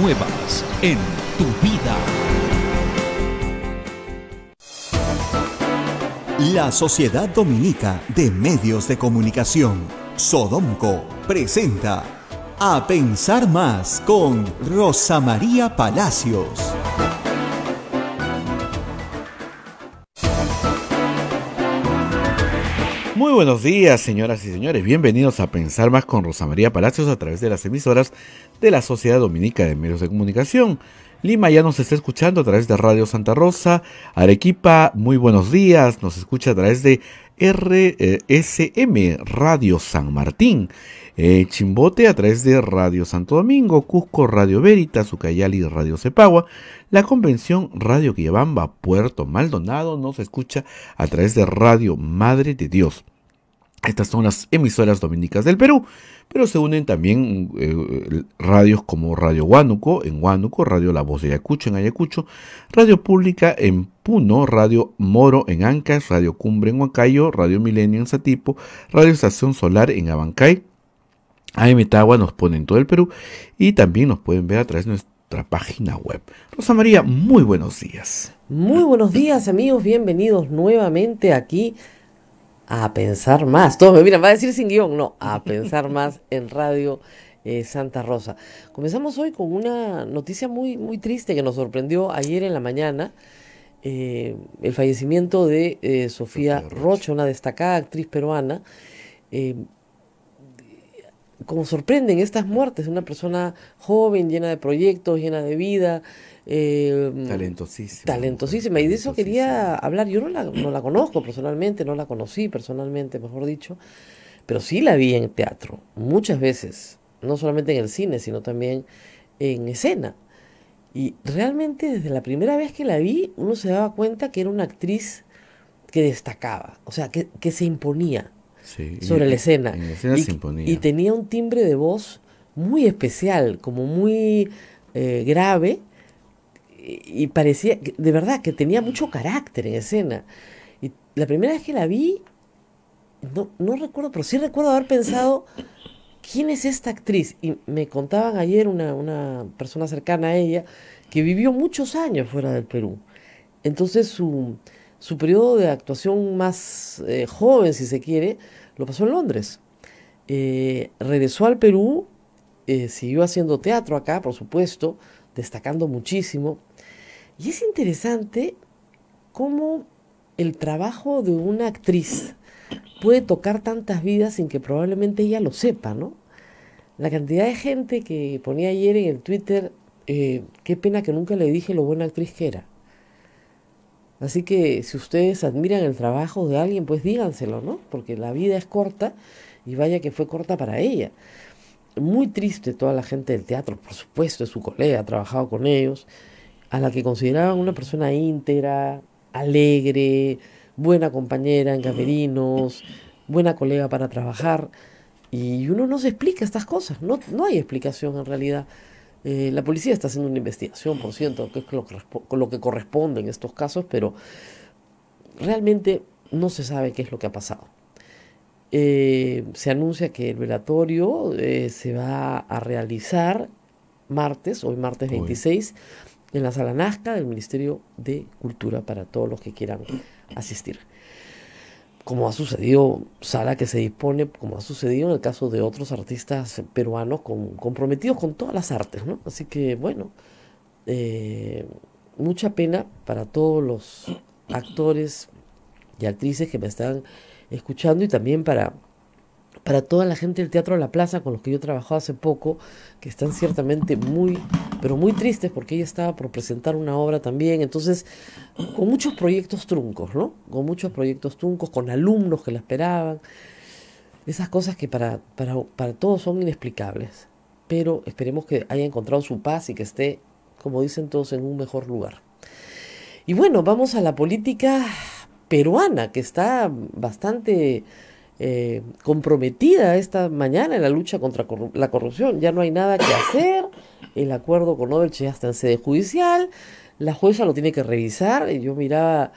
nuevas en tu vida. La Sociedad Dominica de Medios de Comunicación, Sodomco, presenta A Pensar Más con Rosa María Palacios. Muy buenos días, señoras y señores. Bienvenidos a Pensar Más con Rosa María Palacios a través de las emisoras de la Sociedad Dominica de Medios de Comunicación. Lima ya nos está escuchando a través de Radio Santa Rosa, Arequipa, muy buenos días, nos escucha a través de RSM e Radio San Martín, Chimbote a través de Radio Santo Domingo, Cusco Radio Veritas, Ucayali Radio Cepagua, la Convención Radio Guillabamba, Puerto Maldonado, nos escucha a través de Radio Madre de Dios. Estas son las emisoras dominicas del Perú pero se unen también eh, radios como Radio Huánuco en Huánuco, Radio La Voz de Ayacucho en Ayacucho, Radio Pública en Puno, Radio Moro en Ancas, Radio Cumbre en Huancayo, Radio Milenio en Satipo, Radio Estación Solar en Abancay. AM Tawa nos pone en todo el Perú y también nos pueden ver a través de nuestra página web. Rosa María, muy buenos días. Muy buenos días amigos, bienvenidos nuevamente aquí a pensar más. Todos me miran, va a decir sin guión, no, a pensar más en radio. Eh, Santa Rosa. Comenzamos hoy con una noticia muy, muy triste que nos sorprendió ayer en la mañana. Eh, el fallecimiento de eh, Sofía Rocha, una destacada actriz peruana. como sorprenden estas muertes, una persona joven, llena de proyectos, llena de vida, Em, talentosísima. Talentosísima. Y de eso quería hablar. Yo no la, no la conozco personalmente, no la conocí personalmente, mejor dicho, pero sí la vi en teatro, muchas veces, no solamente en el cine, sino también en escena. Y realmente desde la primera vez que la vi, uno se daba cuenta que era una actriz que destacaba, o sea, que, se imponía sobre la escena. y, tenía un timbre de voz muy especial, como muy eh, grave, y parecía, de verdad, que tenía mucho carácter en escena. Y la primera vez que la vi, no, recuerdo, pero sí recuerdo haber pensado, ¿quién es esta actriz? Y me contaban ayer una, persona cercana a ella que vivió muchos años fuera del Perú. Entonces su, periodo de actuación más eh, joven, si se quiere, lo pasó en Londres. Eh, regresó al Perú, eh, siguió haciendo teatro acá, por supuesto, destacando muchísimo. Y es interesante cómo el trabajo de una actriz puede tocar tantas vidas sin que probablemente ella lo sepa, ¿no? La cantidad de gente que ponía ayer en el Twitter, eh, qué pena que nunca le dije lo buena actriz que era. Así que si ustedes admiran el trabajo de alguien, pues díganselo, ¿no? Porque la vida es corta y vaya que fue corta para ella. Muy triste toda la gente del teatro, por supuesto, es su colega, ha trabajado con ellos a la que consideraban una persona íntegra, alegre, buena compañera en camerinos, buena colega para trabajar. Y uno no se explica estas cosas, no, no hay explicación en realidad. Eh, la policía está haciendo una investigación, por cierto, que es lo que, corresponde en estos casos, pero realmente no se sabe qué es lo que ha pasado. Eh, se anuncia que el velatorio eh, se va a realizar martes, hoy martes 26, en la sala Nazca del Ministerio de Cultura para todos los que quieran asistir. Como ha sucedido, sala que se dispone, como ha sucedido en el caso de otros artistas peruanos comprometidos con todas las artes, ¿no? Así que bueno, eh, mucha pena para todos los actores y actrices que me están escuchando y también para para toda la gente del Teatro de la Plaza con los que yo trabajado hace poco, que están ciertamente muy, pero muy tristes porque ella estaba por presentar una obra también. Entonces, con muchos proyectos truncos, ¿no? Con muchos proyectos truncos, con alumnos que la esperaban. Esas cosas que para, para, para todos son inexplicables. Pero esperemos que haya encontrado su paz y que esté, como dicen todos, en un mejor lugar. Y bueno, vamos a la política peruana, que está bastante eh, comprometida esta mañana en la lucha contra la corrupción. Ya no hay nada que hacer. El acuerdo con Odebrecht ya está en sede judicial. La jueza lo tiene que revisar. Yo miraba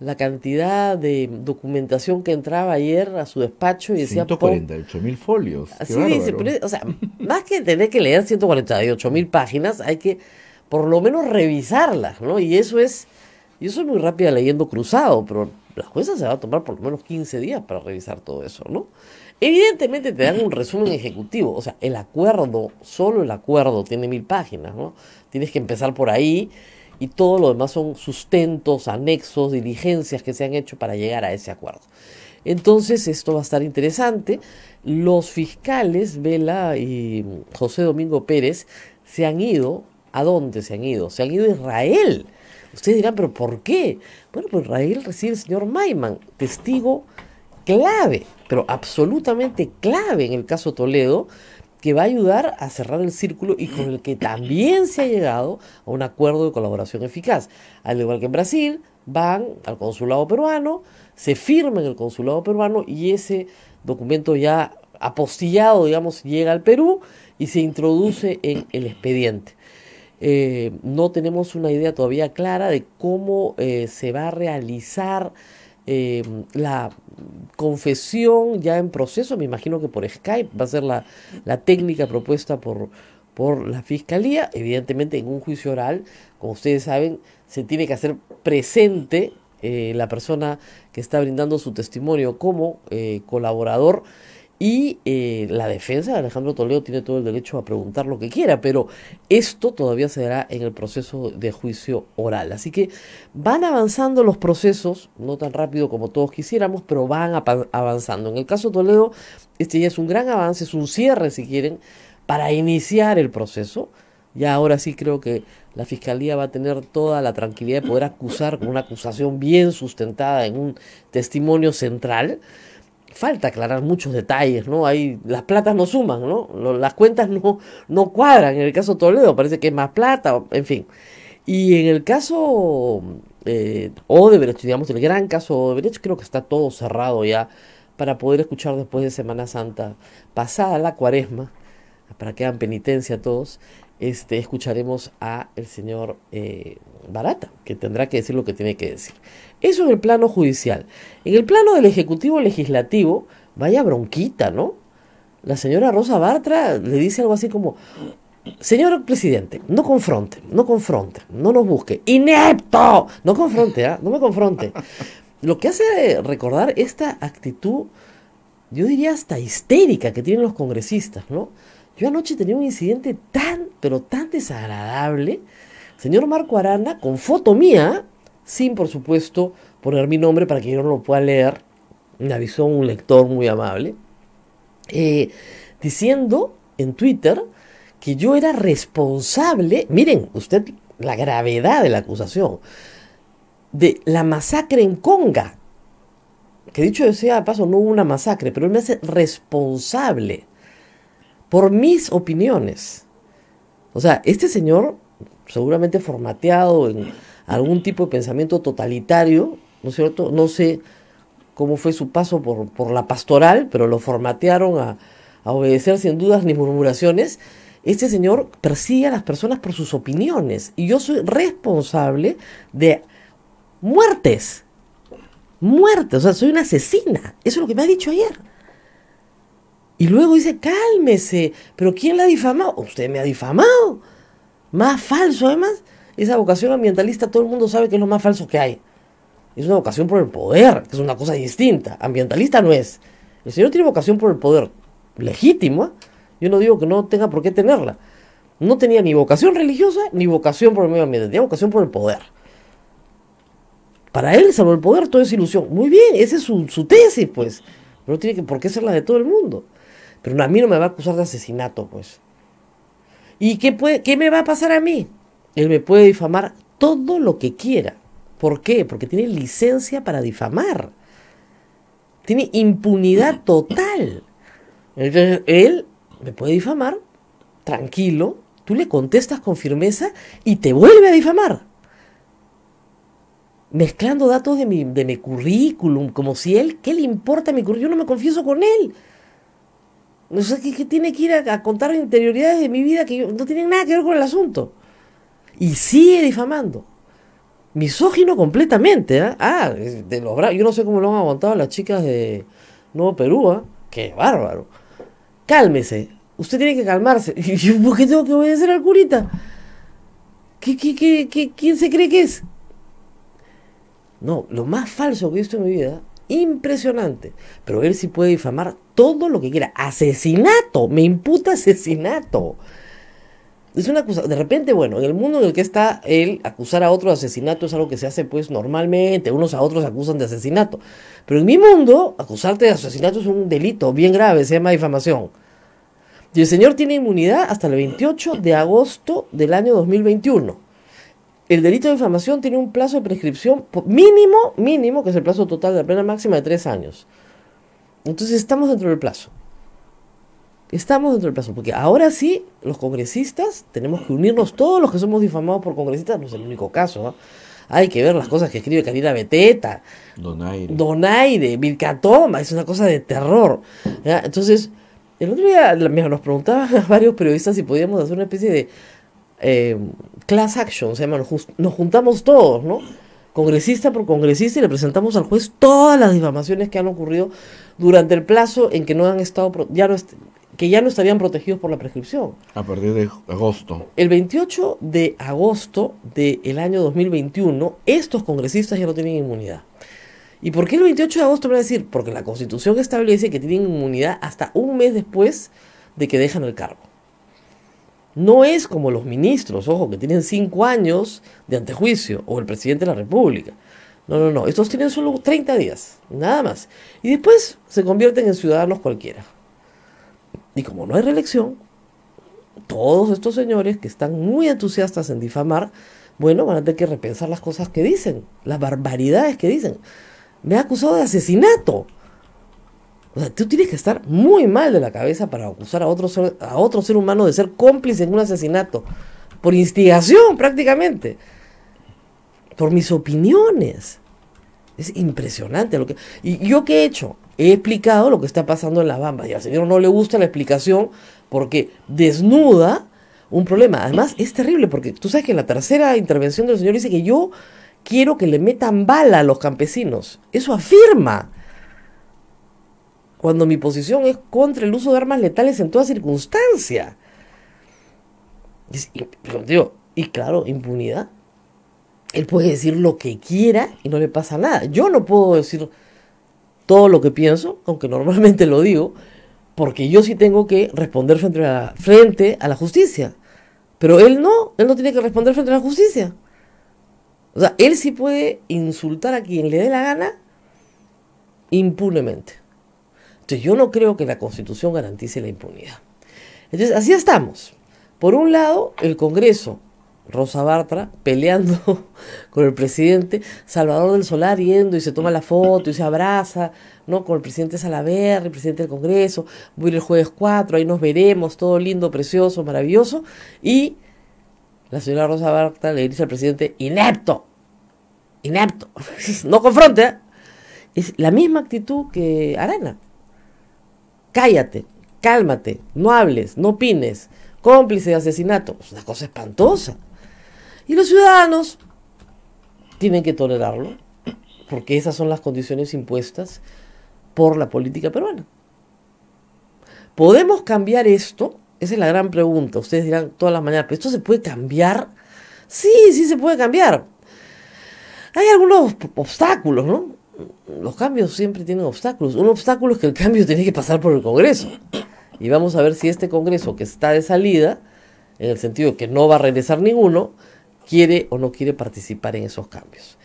la cantidad de documentación que entraba ayer a su despacho y decía... 148 mil folios. Así dice, o sea, más que tener que leer 148 mil páginas, hay que por lo menos revisarlas, ¿no? Y eso es, yo soy muy rápida leyendo cruzado, pero la jueza se va a tomar por lo menos 15 días para revisar todo eso, ¿no? Evidentemente te dan un resumen ejecutivo, o sea, el acuerdo, solo el acuerdo tiene mil páginas, ¿no? Tienes que empezar por ahí y todo lo demás son sustentos, anexos, diligencias que se han hecho para llegar a ese acuerdo. Entonces, esto va a estar interesante. Los fiscales Vela y José Domingo Pérez se han ido, ¿a dónde se han ido? Se han ido a Israel. Ustedes dirán, pero ¿por qué? Bueno, pues Raíl recibe el señor Maiman, testigo clave, pero absolutamente clave en el caso Toledo, que va a ayudar a cerrar el círculo y con el que también se ha llegado a un acuerdo de colaboración eficaz. Al igual que en Brasil, van al consulado peruano, se firma en el consulado peruano y ese documento ya apostillado, digamos, llega al Perú y se introduce en el expediente. Eh, no tenemos una idea todavía clara de cómo eh, se va a realizar eh, la confesión ya en proceso, me imagino que por Skype va a ser la, técnica propuesta por, la fiscalía, evidentemente en un juicio oral, como ustedes saben, se tiene que hacer presente la persona que está brindando su testimonio como colaborador y eh, la defensa de Alejandro Toledo tiene todo el derecho a preguntar lo que quiera, pero esto todavía se dará en el proceso de juicio oral. Así que van avanzando los procesos, no tan rápido como todos quisiéramos, pero van avanzando. En el caso Toledo, este ya es un gran avance, es un cierre, si quieren, para iniciar el proceso. Ya ahora sí creo que la fiscalía va a tener toda la tranquilidad de poder acusar con una acusación bien sustentada en un testimonio central falta aclarar muchos detalles, ¿no? Hay, las platas no suman, ¿no? las cuentas no, no cuadran. En el caso Toledo parece que es más plata, en fin. Y en el caso eh, Odebrecht, digamos, el gran caso Odebrecht, creo que está todo cerrado ya para poder escuchar después de Semana Santa, pasada la cuaresma, para que hagan penitencia todos, este, escucharemos a el señor eh, Barata, que tendrá que decir lo que tiene que decir. Eso en el plano judicial. En el plano del Ejecutivo Legislativo, vaya bronquita, ¿no? La señora Rosa Bartra le dice algo así como, Señor presidente, no confronte, no confronte, no nos busque. ¡Inepto! No confronte, ¿eh? no me confronte. Lo que hace recordar esta actitud, yo diría hasta histérica que tienen los congresistas, ¿no? Yo anoche tenía un incidente tan, pero tan desagradable. Señor Marco Aranda, con foto mía, sin por supuesto poner mi nombre para que yo no lo pueda leer, me avisó un lector muy amable, eh, diciendo en Twitter que yo era responsable, miren usted la gravedad de la acusación, de la masacre en Conga, que dicho sea de paso no hubo una masacre, pero él me hace responsable por mis opiniones. O sea, este señor, seguramente formateado en algún tipo de pensamiento totalitario, ¿no es cierto? No sé cómo fue su paso por, la pastoral, pero lo formatearon a, a obedecer sin dudas ni murmuraciones. Este señor persigue a las personas por sus opiniones y yo soy responsable de muertes. Muertes, o sea, soy una asesina. Eso es lo que me ha dicho ayer. Y luego dice, cálmese, pero ¿quién la ha difamado? Usted me ha difamado. Más falso además. Esa vocación ambientalista todo el mundo sabe que es lo más falso que hay. Es una vocación por el poder, que es una cosa distinta. Ambientalista no es. El señor tiene vocación por el poder legítima. ¿eh? Yo no digo que no tenga por qué tenerla. No tenía ni vocación religiosa ni vocación por el medio ambiente. Tenía vocación por el poder. Para él, salvo el poder, todo es ilusión. Muy bien, esa es su, tesis, pues. Pero tiene que, por qué ser la de todo el mundo. Pero a mí no me va a acusar de asesinato, pues. ¿Y qué, qué me va a pasar a mí? Él me puede difamar todo lo que quiera. ¿Por qué? Porque tiene licencia para difamar. Tiene impunidad total. Entonces, él me puede difamar, tranquilo, tú le contestas con firmeza y te vuelve a difamar. Mezclando datos de mi, de mi currículum, como si él, ¿qué le importa mi currículum? Yo no me confieso con él. No sé qué, tiene que ir a, contar interioridades de mi vida que no tienen nada que ver con el asunto. Y sigue difamando. Misógino completamente. ¿eh? Ah, de los yo no sé cómo lo han aguantado las chicas de Nuevo Perú. ¿eh? Qué bárbaro. Cálmese. Usted tiene que calmarse. ¿Y por qué tengo que obedecer al curita? ¿Qué, qué, qué, quién se cree que es? No, lo más falso que he visto en mi vida Impresionante. Pero él sí puede difamar todo lo que quiera. Asesinato. Me imputa asesinato. Es una cosa De repente, bueno, en el mundo en el que está él, acusar a otro de asesinato es algo que se hace pues normalmente. Unos a otros acusan de asesinato. Pero en mi mundo, acusarte de asesinato es un delito bien grave. Se llama difamación. Y el señor tiene inmunidad hasta el 28 de agosto del año 2021 el delito de difamación tiene un plazo de prescripción mínimo, mínimo, que es el plazo total de la pena máxima de tres años. Entonces estamos dentro del plazo. Estamos dentro del plazo, porque ahora sí, los congresistas, tenemos que unirnos todos los que somos difamados por congresistas, no es el único caso. ¿ah? Hay que ver las cosas que escribe Karina Beteta, Donaire, Donaire Vilcatoma, es una cosa de terror. Entonces, el otro día nos preguntaban a varios periodistas si podíamos hacer una especie de eh, class action, se llama, nos, juntamos todos, ¿no? Congresista por congresista y le presentamos al juez todas las difamaciones que han ocurrido durante el plazo en que no han estado, ya no, que ya no estarían protegidos por la prescripción. A partir de agosto. El 28 de agosto del año 2021, estos congresistas ya no tienen inmunidad. ¿Y por qué el 28 de agosto? Me van a decir, porque la Constitución establece que tienen inmunidad hasta un mes después de que dejan el cargo. No es como los ministros, ojo, que tienen cinco años de antejuicio o el presidente de la República. No, no, no. Estos tienen solo 30 días, nada más. Y después se convierten en ciudadanos cualquiera. Y como no hay reelección, todos estos señores que están muy entusiastas en difamar, bueno, van a tener que repensar las cosas que dicen, las barbaridades que dicen. Me ha acusado de asesinato. O tú tienes que estar muy mal de la cabeza para acusar a otro, ser, a otro ser humano de ser cómplice en un asesinato. Por instigación prácticamente. Por mis opiniones. Es impresionante lo que... ¿Y yo qué he hecho? He explicado lo que está pasando en la Bamba. Y al señor no le gusta la explicación porque desnuda un problema. Además, es terrible porque tú sabes que la tercera intervención del señor dice que yo quiero que le metan bala a los campesinos. Eso afirma cuando mi posición es contra el uso de armas letales en toda circunstancia. Y, claro, impunidad. Él puede decir lo que quiera y no le pasa nada. Yo no puedo decir todo lo que pienso, aunque normalmente lo digo, porque yo sí tengo que responder frente a la justicia. Pero él no, él no tiene que responder frente a la justicia. O sea, él sí puede insultar a quien le dé la gana impunemente yo no creo que la Constitución garantice la impunidad. Entonces así estamos. Por un lado, el Congreso, Rosa Bartra, peleando con el presidente, Salvador del Solar yendo y se toma la foto y se abraza, ¿no? Con el presidente Salaver, el presidente del Congreso, voy el jueves 4, ahí nos veremos, todo lindo, precioso, maravilloso. Y la señora Rosa Bartra le dice al presidente, inepto, inepto, no confronta ¿eh? Es la misma actitud que arena cállate, cálmate, no hables, no opines, cómplice de asesinato. Es una cosa espantosa. Y los ciudadanos tienen que tolerarlo, porque esas son las condiciones impuestas por la política peruana. ¿Podemos cambiar esto? Esa es la gran pregunta. Ustedes dirán todas las mañanas, ¿pero esto se puede cambiar? Sí, sí se puede cambiar. Hay algunos obstáculos, ¿no? los cambios siempre tienen obstáculos. Un obstáculo es que el cambio tiene que pasar por el Congreso. Y vamos a ver si este Congreso, que está de salida, en el sentido que no va a regresar ninguno, quiere o no quiere participar en esos cambios.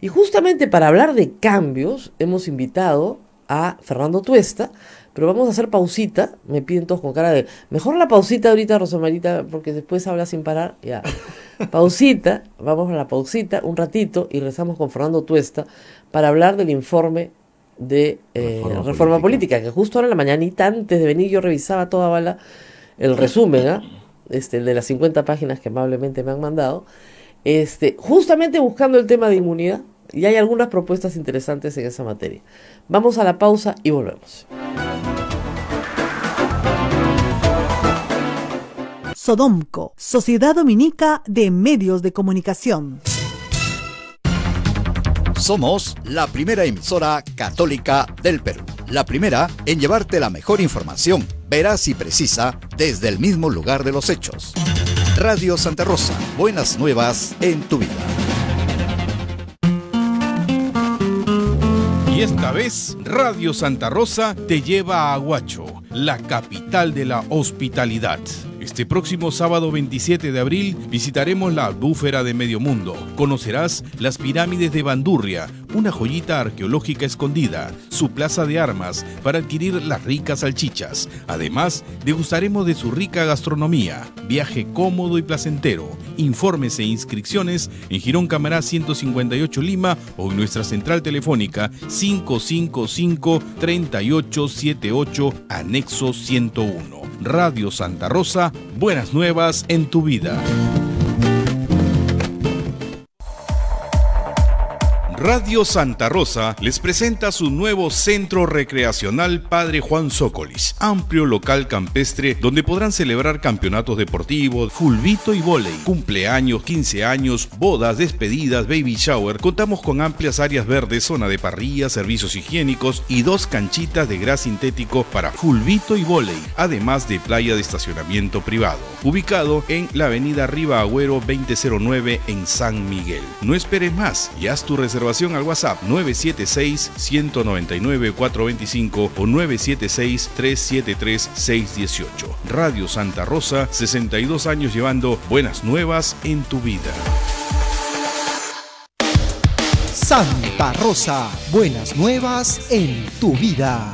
Y justamente para hablar de cambios, hemos invitado a Fernando Tuesta, pero vamos a hacer pausita. Me piden todos con cara de. Mejor la pausita ahorita, Rosamarita, porque después habla sin parar. Ya. Pausita, vamos a la pausita un ratito y rezamos con Fernando Tuesta para hablar del informe de eh, reforma, política. que justo ahora en la mañanita antes de venir yo revisaba toda bala el resumen, ¿ah? este, de las 50 páginas que amablemente me han mandado, este, justamente buscando el tema de inmunidad y hay algunas propuestas interesantes en esa materia. Vamos a la pausa y volvemos. Sodomco, Sociedad Dominica de Medios de Comunicación. Somos la primera emisora católica del Perú. La primera en llevarte la mejor información, veraz y precisa, desde el mismo lugar de los hechos. Radio Santa Rosa, buenas nuevas en tu vida. Y esta vez, Radio Santa Rosa te lleva a Aguacho, la capital de la hospitalidad este próximo sábado 27 de abril visitaremos la Búfera de Medio Mundo. Conocerás las pirámides de Bandurria, una joyita arqueológica escondida, su plaza de armas para adquirir las ricas salchichas. Además, degustaremos de su rica gastronomía. Viaje cómodo y placentero. Informes e inscripciones en Girón Camará 158 Lima o en nuestra central telefónica 555-3878 anexo 101. Radio Santa Rosa, buenas nuevas en tu vida. Radio Santa Rosa les presenta su nuevo centro recreacional Padre Juan Zócolis, amplio local campestre donde podrán celebrar campeonatos deportivos, fulvito y volei, cumpleaños, 15 años, bodas, despedidas, baby shower. Contamos con amplias áreas verdes, zona de parrilla, servicios higiénicos y dos canchitas de gras sintético para fulbito y volei, además de playa de estacionamiento privado, ubicado en la avenida Riva Agüero 2009 en San Miguel. No esperes más y haz tu reserva al WhatsApp 976-199-425 o 976-373-618. Radio Santa Rosa, 62 años llevando buenas nuevas en tu vida. Santa Rosa, buenas nuevas en tu vida.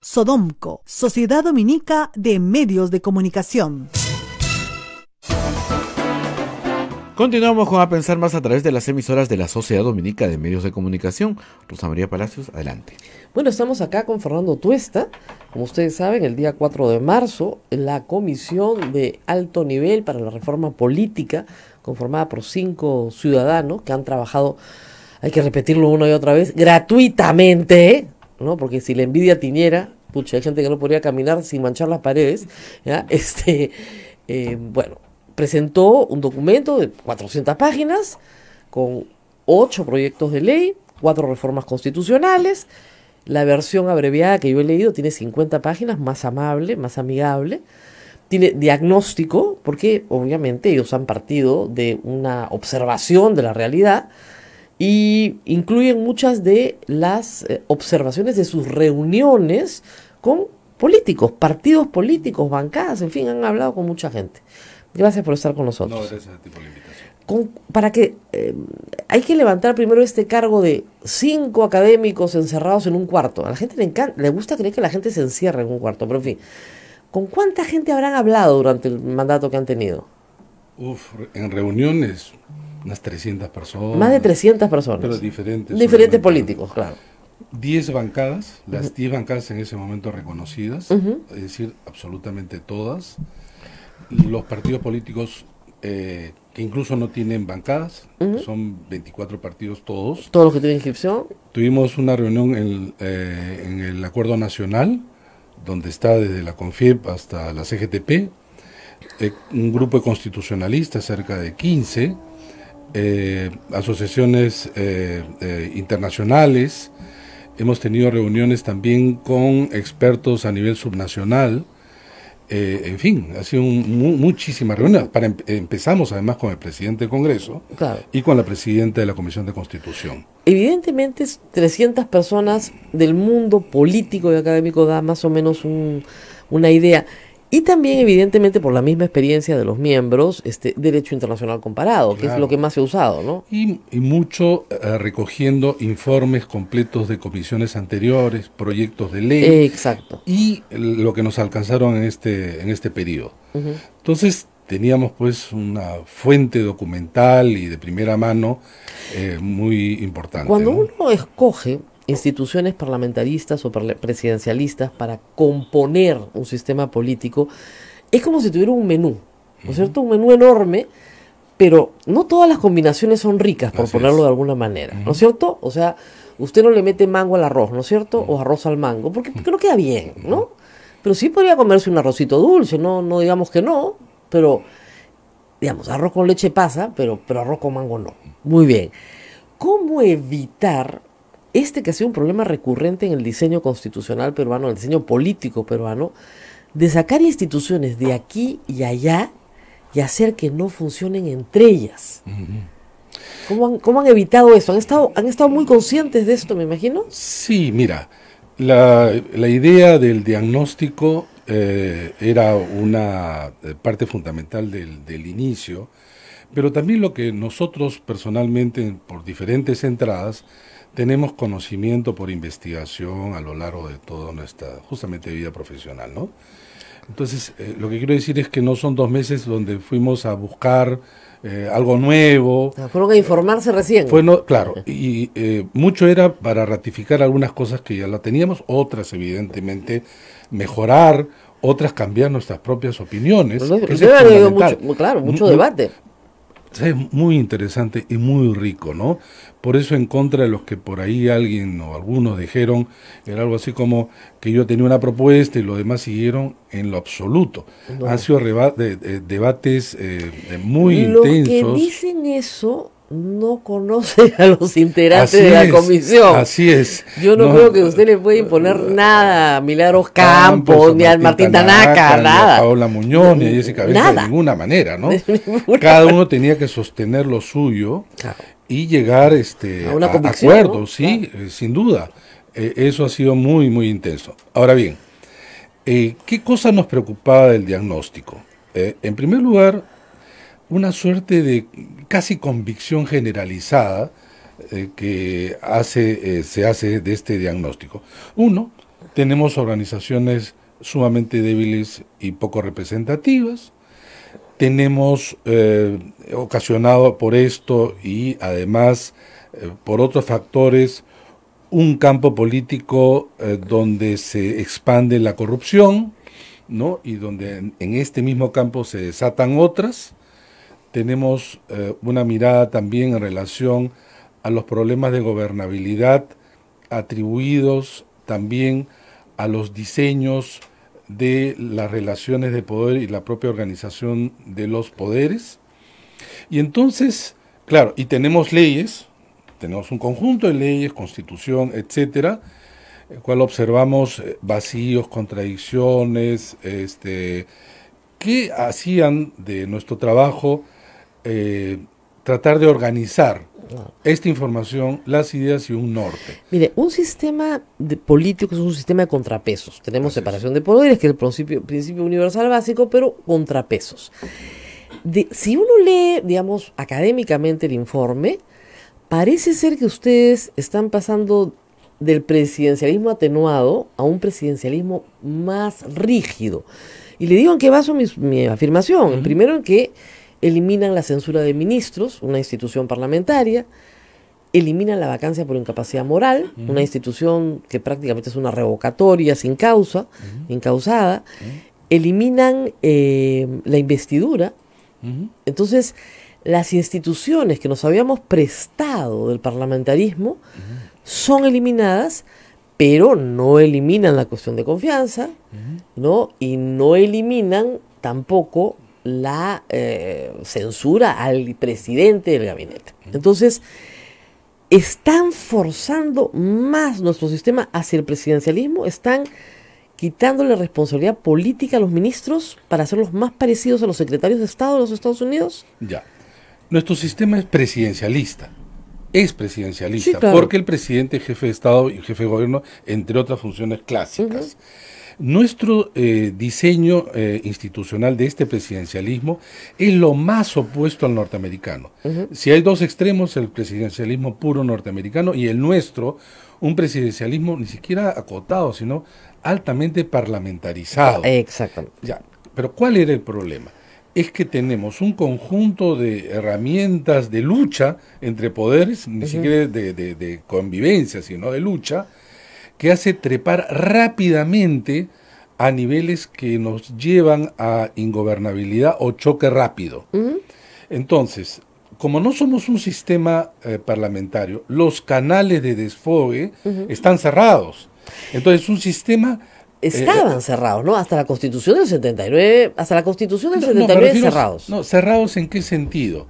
Sodomco, Sociedad Dominica de Medios de Comunicación. Continuamos con A Pensar Más a través de las emisoras de la Sociedad Dominica de Medios de Comunicación. Rosa María Palacios, adelante. Bueno, estamos acá con Fernando Tuesta. Como ustedes saben, el día 4 de marzo, la Comisión de Alto Nivel para la Reforma Política, conformada por cinco ciudadanos que han trabajado, hay que repetirlo una y otra vez, gratuitamente, ¿no? Porque si la envidia tiñera, pucha, hay gente que no podría caminar sin manchar las paredes, ¿ya? Este, eh, bueno, presentó un documento de 400 páginas con ocho proyectos de ley, cuatro reformas constitucionales. La versión abreviada que yo he leído tiene 50 páginas, más amable, más amigable. Tiene diagnóstico, porque obviamente ellos han partido de una observación de la realidad y incluyen muchas de las eh, observaciones de sus reuniones con políticos, partidos políticos, bancadas, en fin, han hablado con mucha gente. Gracias por estar con nosotros. No, gracias a ti por para que eh, hay que levantar primero este cargo de cinco académicos encerrados en un cuarto. A la gente le encanta, le gusta creer que la gente se encierra en un cuarto, pero en fin. ¿Con cuánta gente habrán hablado durante el mandato que han tenido? Uf, en reuniones, unas 300 personas. Más de 300 personas. Pero diferentes. Diferentes políticos, claro. 10 bancadas, las 10 bancadas en ese momento reconocidas, es decir, absolutamente todas los partidos políticos eh, que incluso no tienen bancadas, son 24 partidos todos. Todos los que tienen inscripción. Tuvimos una reunión en, eh, el Acuerdo Nacional, donde está desde la CONFIEP hasta la CGTP, eh, un grupo de constitucionalistas, cerca de 15, asociaciones internacionales, hemos tenido reuniones también con expertos a nivel subnacional, eh, en fin, ha sido muchísima reunión muchísimas reuniones. Para empezamos además con el presidente del Congreso y con la presidenta de la Comisión de Constitución. Evidentemente, 300 personas del mundo político y académico da más o menos una idea. Y también, evidentemente, por la misma experiencia de los miembros, este derecho internacional comparado, que es lo que más se ha usado, ¿no? Y, mucho eh, recogiendo informes completos de comisiones anteriores, proyectos de ley. exacto. Y lo que nos alcanzaron en este, en este periodo. Entonces, teníamos pues una fuente documental y de primera mano eh, muy importante. Cuando uno escoge instituciones parlamentaristas o presidencialistas para componer un sistema político, es como si tuviera un menú, ¿no es cierto? Un menú enorme, pero no todas las combinaciones son ricas, por ponerlo de alguna manera, ¿no es cierto? O sea, usted no le mete mango al arroz, ¿no es cierto? O arroz al mango, porque creo que queda bien, ¿no? Pero sí podría comerse un arrocito dulce, no, no digamos que no, pero digamos, arroz con leche pasa, pero, pero arroz con mango no. Muy bien. ¿Cómo evitar este que ha sido un problema recurrente en el diseño constitucional peruano, en el diseño político peruano, de sacar instituciones de aquí y allá y hacer que no funcionen entre ellas. ¿Cómo, han, evitado esto? ¿Han estado, muy conscientes de esto, me imagino? Sí, mira, la, idea del diagnóstico eh, era una eh, parte fundamental del, inicio, pero también lo que nosotros personalmente, por diferentes entradas, tenemos conocimiento por investigación a lo largo de toda nuestra, justamente, vida profesional, ¿no? Entonces, eh, lo que quiero decir es que no son dos meses donde fuimos a buscar eh, algo nuevo. Ah, fueron a informarse recién. Fue no, claro, y eh, mucho era para ratificar algunas cosas que ya la teníamos, otras evidentemente mejorar, otras cambiar nuestras propias opiniones. Pues pues claro, mucho debate es muy interesante y muy rico, ¿no? Por eso en contra de los que por ahí alguien o algunos dijeron, era algo así como que yo tenía una propuesta y los demás siguieron en lo absoluto. Ha Han sido debates eh, muy intensos. Los que dicen eso no conoce a los integrantes de la comisión. Así es. Yo no, creo que usted le puede eh, imponer eh, nada a Milagros Campos, ni a Martín, Tanaka, nada. Ni a Paola Muñoz, ni a Jessica de ninguna manera, ¿no? Cada uno tenía que sostener lo suyo y llegar este, a, un acuerdo sí, eh, sin duda. eso ha sido muy, muy intenso. Ahora bien, ¿qué cosa nos preocupaba del diagnóstico? en primer lugar, una suerte de casi convicción generalizada eh, que hace, eh, se hace de este diagnóstico. Uno, tenemos organizaciones sumamente débiles y poco representativas. Tenemos eh, ocasionado por esto y además por otros factores un campo político donde se expande la corrupción, Y donde en este mismo campo se desatan otras tenemos eh, una mirada también en relación a los problemas de gobernabilidad atribuidos también a los diseños de las relaciones de poder y la propia organización de los poderes. Y entonces, claro, y tenemos leyes, tenemos un conjunto de leyes, constitución, etcétera, en cual observamos eh, vacíos, contradicciones, este, que hacían de nuestro trabajo eh, tratar de organizar esta información, las ideas y un norte. Mire, un sistema político es un sistema de contrapesos. Tenemos separación de poderes, que es el principio, universal básico, pero contrapesos. si uno lee, digamos, académicamente el informe, parece ser que ustedes están pasando del presidencialismo atenuado a un presidencialismo más rígido. Y le digo en qué baso mi, afirmación. Primero en que eliminan la censura de ministros, una institución parlamentaria, eliminan la vacancia por incapacidad moral, una institución que prácticamente es una revocatoria sin causa, incausada, eliminan eh, la investidura. Entonces, las instituciones que nos habíamos prestado del parlamentarismo son eliminadas, pero no eliminan la cuestión de confianza, ¿no? Y no eliminan tampoco la eh, censura al presidente del gabinete. Entonces, están forzando más nuestro sistema hacia el presidencialismo, están quitándole responsabilidad política a los ministros para hacerlos más parecidos a los secretarios de Estado de los Estados Unidos. Ya. Nuestro sistema es presidencialista. Es presidencialista, porque el presidente, jefe de Estado y jefe de gobierno, entre otras funciones clásicas. Nuestro eh, diseño eh, institucional de este presidencialismo es lo más opuesto al norteamericano. Si hay dos extremos, el presidencialismo puro norteamericano y el nuestro, un presidencialismo ni siquiera acotado, sino altamente parlamentarizado. Exactamente. Ya. Pero ¿cuál era el problema? es que tenemos un conjunto de herramientas de lucha entre poderes, ni siquiera de, convivencia, sino de lucha, que hace trepar rápidamente a niveles que nos llevan a ingobernabilidad o choque rápido. Entonces, como no somos un sistema eh, parlamentario, los canales de desfogue están cerrados. Entonces, un sistema... Eh, Estaban eh, cerrados, ¿no? Hasta la Constitución del 79, hasta la Constitución del 79 cerrados. No, cerrados en qué sentido?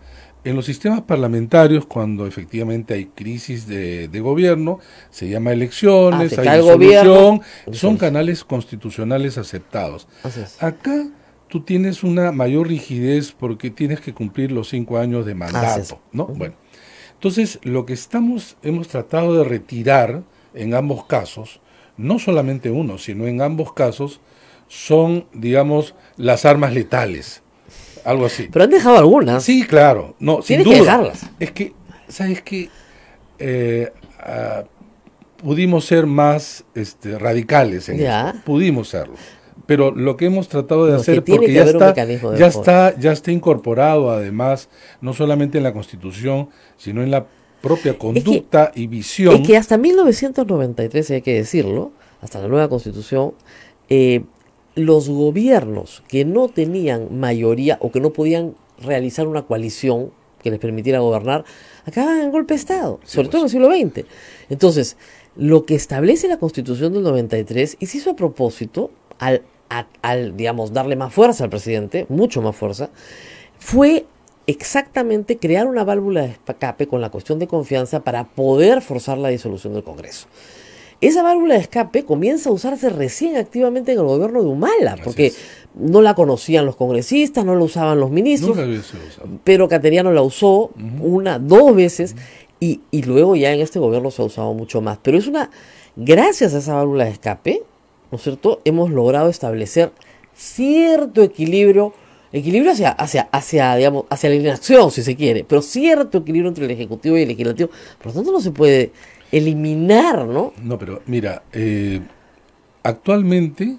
En los sistemas parlamentarios, cuando efectivamente hay crisis de, gobierno, se llama elecciones, hay disolución, son canales constitucionales aceptados. Acá tú tienes una mayor rigidez porque tienes que cumplir los cinco años de mandato, ¿no? Bueno, entonces lo que estamos, hemos tratado de retirar en ambos casos, no solamente uno, sino en ambos casos, son, digamos, las armas letales algo así. Pero han dejado algunas. Sí, claro. No, sin duda. que dejarlas. Es que, ¿sabes qué? Eh, ah, pudimos ser más este, radicales en Esto. Pudimos serlo. Pero lo que hemos tratado de hacer, porque ya, está, ya, está, ya está incorporado además, no solamente en la Constitución, sino en la propia conducta y visión. Es que hasta 1993, hay que decirlo, hasta la nueva Constitución, eh, los gobiernos que no tenían mayoría o que no podían realizar una coalición que les permitiera gobernar, acaban en golpe de Estado, sobre pues. todo en el siglo XX. Entonces, lo que establece la Constitución del 93 y se hizo a propósito al, al, digamos, darle más fuerza al presidente, mucho más fuerza, fue exactamente crear una válvula de escape con la cuestión de confianza para poder forzar la disolución del Congreso. Esa válvula de escape comienza a usarse recién activamente en el gobierno de Humala, porque no la conocían los congresistas, no la usaban los ministros, pero Cateriano la usó una, dos veces, y, y luego ya en este gobierno se ha usado mucho más. Pero es una, gracias a esa válvula de escape, ¿no es cierto?, hemos logrado establecer cierto equilibrio equilibrio hacia, hacia, hacia, digamos, hacia la inacción, si se quiere, pero cierto equilibrio entre el Ejecutivo y el Legislativo. Por lo tanto, no se puede eliminar, ¿no? No, pero mira, eh, actualmente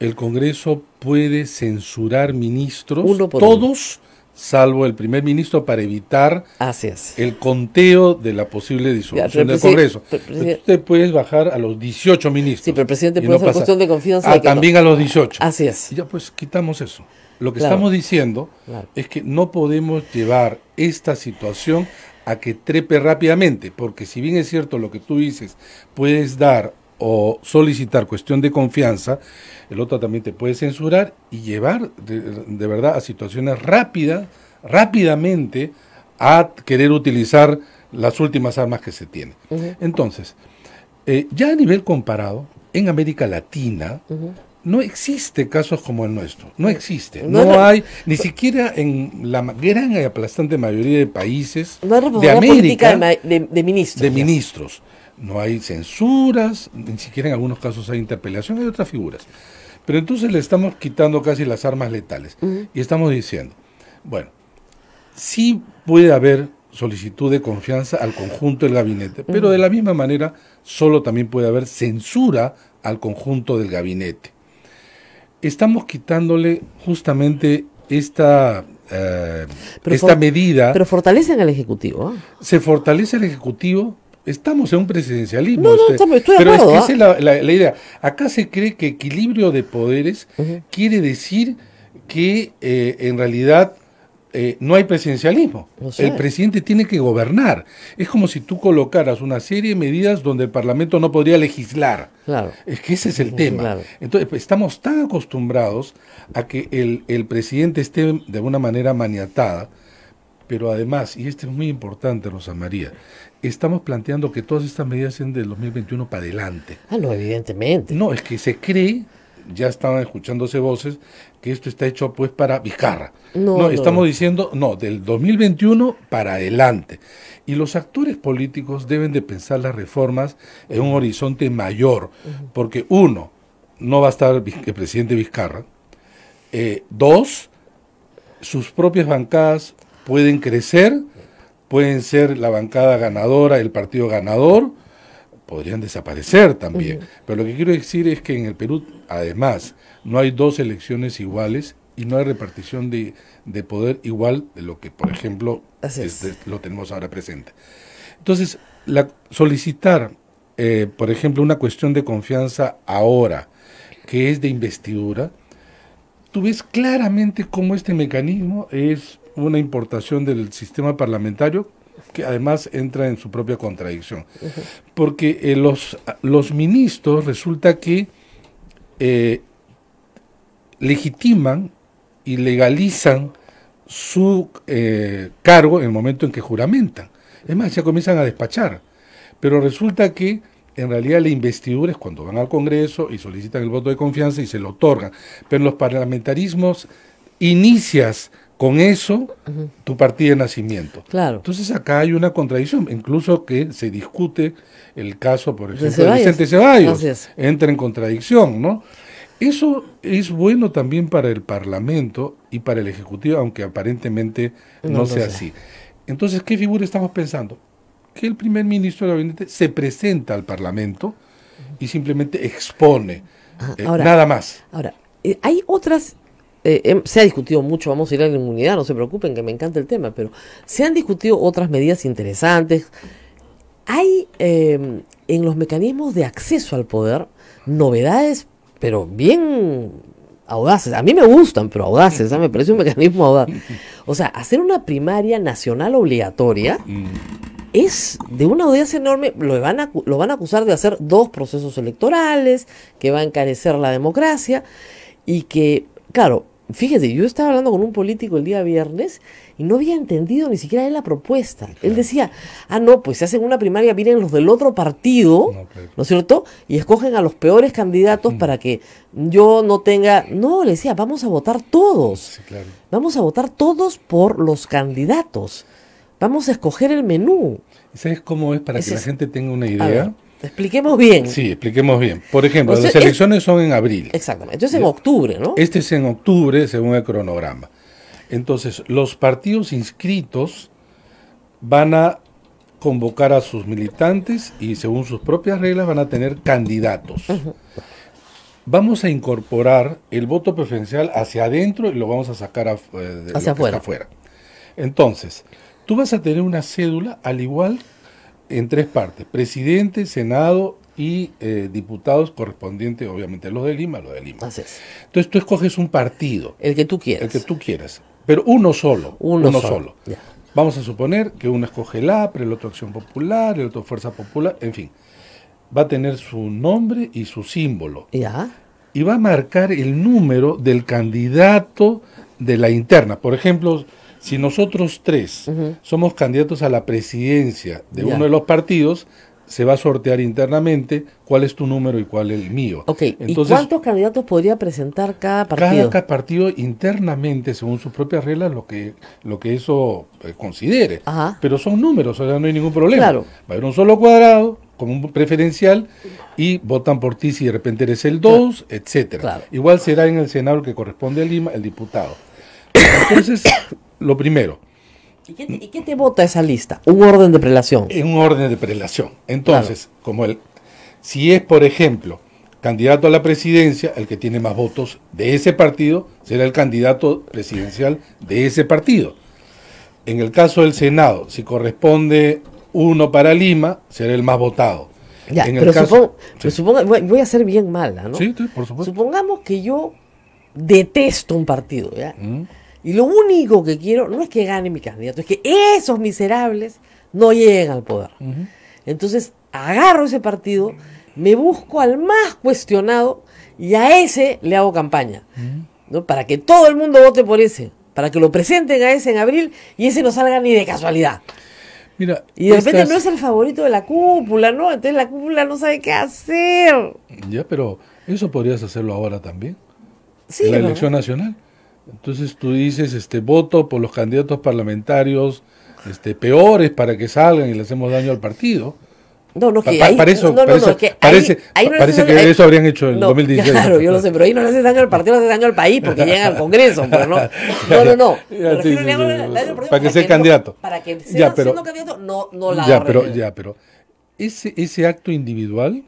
el Congreso puede censurar ministros, todos, salvo el primer ministro, para evitar Así el conteo de la posible disolución del Congreso. usted puede bajar a los 18 ministros. Sí, pero presidente puede cuestión de confianza. Ah, también a los 18. Así es. ya pues quitamos eso. Lo que estamos diciendo es que no podemos llevar esta situación a que trepe rápidamente, porque si bien es cierto lo que tú dices, puedes dar o solicitar cuestión de confianza, el otro también te puede censurar y llevar de, verdad a situaciones rápidas, rápidamente, a querer utilizar las últimas armas que se tienen. Entonces, eh, ya a nivel comparado, en América Latina, no existe casos como el nuestro, no existe, no, hay, ni siquiera en la gran y aplastante mayoría de países de América, de, ministros, de ministros, no hay censuras, ni siquiera en algunos casos hay interpelación, hay otras figuras, pero entonces le estamos quitando casi las armas letales y estamos diciendo, bueno, sí puede haber solicitud de confianza al conjunto del gabinete, pero de la misma manera solo también puede haber censura al conjunto del gabinete estamos quitándole justamente esta, eh, esta medida. Pero fortalecen al Ejecutivo. ¿ah? Se fortalece el Ejecutivo. Estamos en un presidencialismo. No, no, este, pero es que ¿ah? esa es la, idea. Acá se cree que equilibrio de poderes quiere decir que eh, en realidad eh, no hay presidencialismo. El presidente tiene que gobernar. Es como si tú colocaras una serie de medidas donde el Parlamento no podría legislar. Claro. Es que ese es el tema. Entonces, pues, estamos tan acostumbrados a que el, el presidente esté de alguna manera maniatada, pero además, y esto es muy importante, Rosa María, estamos planteando que todas estas medidas sean del 2021 para adelante. Ah, no, evidentemente. No, es que se cree ya estaban escuchándose voces que esto está hecho pues para Vizcarra. No, estamos diciendo, no, del 2021 para adelante. Y los actores políticos deben de pensar las reformas en un horizonte mayor, porque uno, no va a estar el presidente Vizcarra. Eh, dos, sus propias bancadas pueden crecer, pueden ser la bancada ganadora, el partido ganador, podrían desaparecer también. Pero lo que quiero decir es que en el Perú, además, no hay dos elecciones iguales y no hay repartición de, poder igual de lo que, por ejemplo, lo tenemos ahora presente. Entonces, la, solicitar, eh, por ejemplo, una cuestión de confianza ahora, que es de investidura, tú ves claramente cómo este mecanismo es una importación del sistema parlamentario que además entra en su propia contradicción. Porque eh, los, los ministros resulta que eh, legitiman y legalizan su eh, cargo en el momento en que juramentan. Es más, ya comienzan a despachar. Pero resulta que en realidad la investidura es cuando van al Congreso y solicitan el voto de confianza y se lo otorgan. Pero los parlamentarismos inicias con eso tu partida de nacimiento. Claro. Entonces acá hay una contradicción, incluso que se discute el caso, por ejemplo, de, Vicente Ceballos, entra en contradicción, ¿no? Eso es bueno también para el Parlamento y para el Ejecutivo, aunque aparentemente no, sea así. Entonces, ¿qué figura estamos pensando? Que el primer ministro la gabinete se presenta al Parlamento y simplemente expone, eh, nada más. Ahora, eh, hay otras eh, em, se ha discutido mucho, vamos a ir a la inmunidad, no se preocupen, que me encanta el tema, pero se han discutido otras medidas interesantes. Hay em, en los mecanismos de acceso al poder novedades, pero bien audaces. A mí me gustan, pero audaces, ¿ah? me parece un mecanismo audaz. O sea, hacer una primaria nacional obligatoria es de una audiencia enorme, lo van, a, lo van a acusar de hacer dos procesos electorales, que va a encarecer la democracia y que, claro, Fíjese, yo estaba hablando con un político el día viernes y no había entendido ni siquiera él la propuesta. Él decía, ah, no, pues se hacen una primaria, vienen los del otro partido, no, es cierto? Y escogen a los peores candidatos para que yo no tenga... No, le decía, vamos a votar todos. Vamos a votar todos por los candidatos. Vamos a escoger el menú. ¿Sabes cómo es para que la gente tenga una idea? Expliquemos bien. Sí, expliquemos bien. Por ejemplo, las elecciones son en abril. Exactamente. Entonces en eh, octubre, ¿no? Este es en octubre, según el cronograma. Entonces, los partidos inscritos van a convocar a sus militantes y según sus propias reglas van a tener candidatos. Vamos a incorporar el voto preferencial hacia adentro y lo vamos a sacar eh, hacia afuera. afuera. Entonces, tú vas a tener una cédula al igual que en tres partes, presidente, senado y eh, diputados correspondientes, obviamente, los de Lima, los de Lima. Entonces tú escoges un partido. El que tú quieras. El que tú quieras, pero uno solo. Uno, solo. Vamos a suponer que uno escoge el APRE, el otro Acción Popular, el otro Fuerza Popular, en fin. Va a tener su nombre y su símbolo. Y va a marcar el número del candidato de la interna. Por ejemplo, si nosotros tres somos candidatos a la presidencia de uno de los partidos, se va a sortear internamente cuál es tu número y cuál es el mío. ¿y cuántos candidatos podría presentar cada partido? Cada, partido internamente, según sus propias reglas, lo que, lo que eso eh, considere. Pero son números, o sea, no hay ningún problema. Va a haber un solo cuadrado, como un preferencial y votan por ti si de repente eres el 2, etc. etcétera. Igual será en el Senado el que corresponde a Lima, el diputado. Entonces, lo primero. ¿Y qué, te, vota esa lista? Un orden de prelación. Es Un orden de prelación. Entonces, como el, si es, por ejemplo, candidato a la presidencia, el que tiene más votos de ese partido será el candidato presidencial de ese partido. En el caso del Senado, si corresponde uno para Lima, será el más votado. pero, supongo, voy, a ser bien mala, ¿no? Sí, sí, por supuesto. Supongamos que yo detesto un partido, ¿ya? Mm. Y lo único que quiero no es que gane mi candidato, es que esos miserables no lleguen al poder. Entonces agarro ese partido, me busco al más cuestionado y a ese le hago campaña. ¿no? Para que todo el mundo vote por ese, para que lo presenten a ese en abril y ese no salga ni de casualidad. y de repente no es el favorito de la cúpula, ¿no? Entonces la cúpula no sabe qué hacer. Ya, pero eso podrías hacerlo ahora también. Sí, en la elección nacional. Entonces tú dices, este, voto por los candidatos parlamentarios este, peores para que salgan y le hacemos daño al partido. No, no, que ahí, parece, parece que eso habrían hecho en el 2016. Claro, yo lo sé, pero ahí no le hacen daño al partido, le hacen daño al país porque llegan al Congreso, pero pues, no. No, no, para, que sea candidato. para que sea siendo candidato, no, no la Ya, pero, ya, pero ese, ese acto individual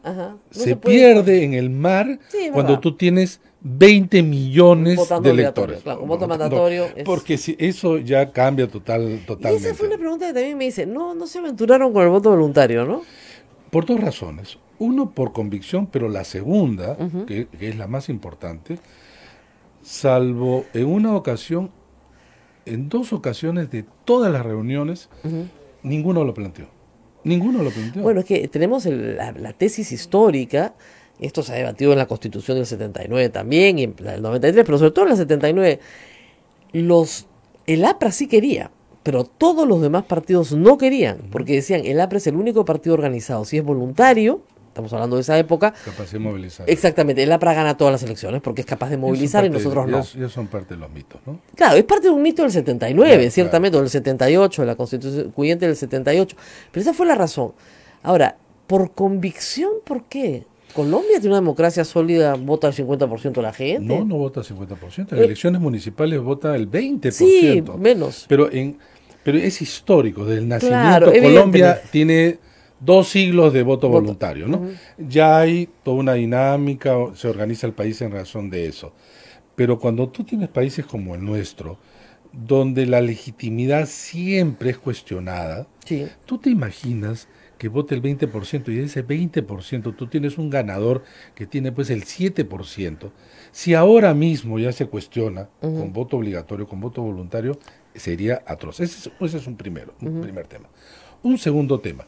se pierde en el mar cuando tú tienes 20 millones de electores. voto mandatorio. Porque si eso ya cambia total, totalmente. esa fue una pregunta que también me dice, no, no se aventuraron con el voto voluntario, ¿no? Por dos razones. Uno, por convicción, pero la segunda, que, es la más importante, salvo en una ocasión, en dos ocasiones de todas las reuniones, ninguno lo planteó. Ninguno lo planteó. Bueno, es que tenemos la tesis histórica esto se ha debatido en la Constitución del 79 también y en el 93, pero sobre todo en la 79. Los, el APRA sí quería, pero todos los demás partidos no querían, porque decían, el APRA es el único partido organizado, si es voluntario, estamos hablando de esa época. Capaz de movilizar. Exactamente, el APRA gana todas las elecciones porque es capaz de movilizar y, nosotros no. eso son parte de los mitos, ¿no? Claro, es parte de un mito del 79, ciertamente, o del 78, de la constituyente del 78, pero esa fue la razón. Ahora, por convicción, ¿por qué? Colombia tiene una democracia sólida, vota el 50% de la gente. No, no vota el 50%. En eh, elecciones municipales vota el 20%. Sí, menos. Pero, en, pero es histórico, desde el nacimiento. Colombia tiene dos siglos de voto, voluntario, ¿no? Ya hay toda una dinámica, se organiza el país en razón de eso. Pero cuando tú tienes países como el nuestro, donde la legitimidad siempre es cuestionada, tú te imaginas que vote el 20% y ese 20% tú tienes un ganador que tiene pues el 7%. Si ahora mismo ya se cuestiona con voto obligatorio, con voto voluntario, sería atroz. Ese es, un, primero, un primer tema. Un segundo tema.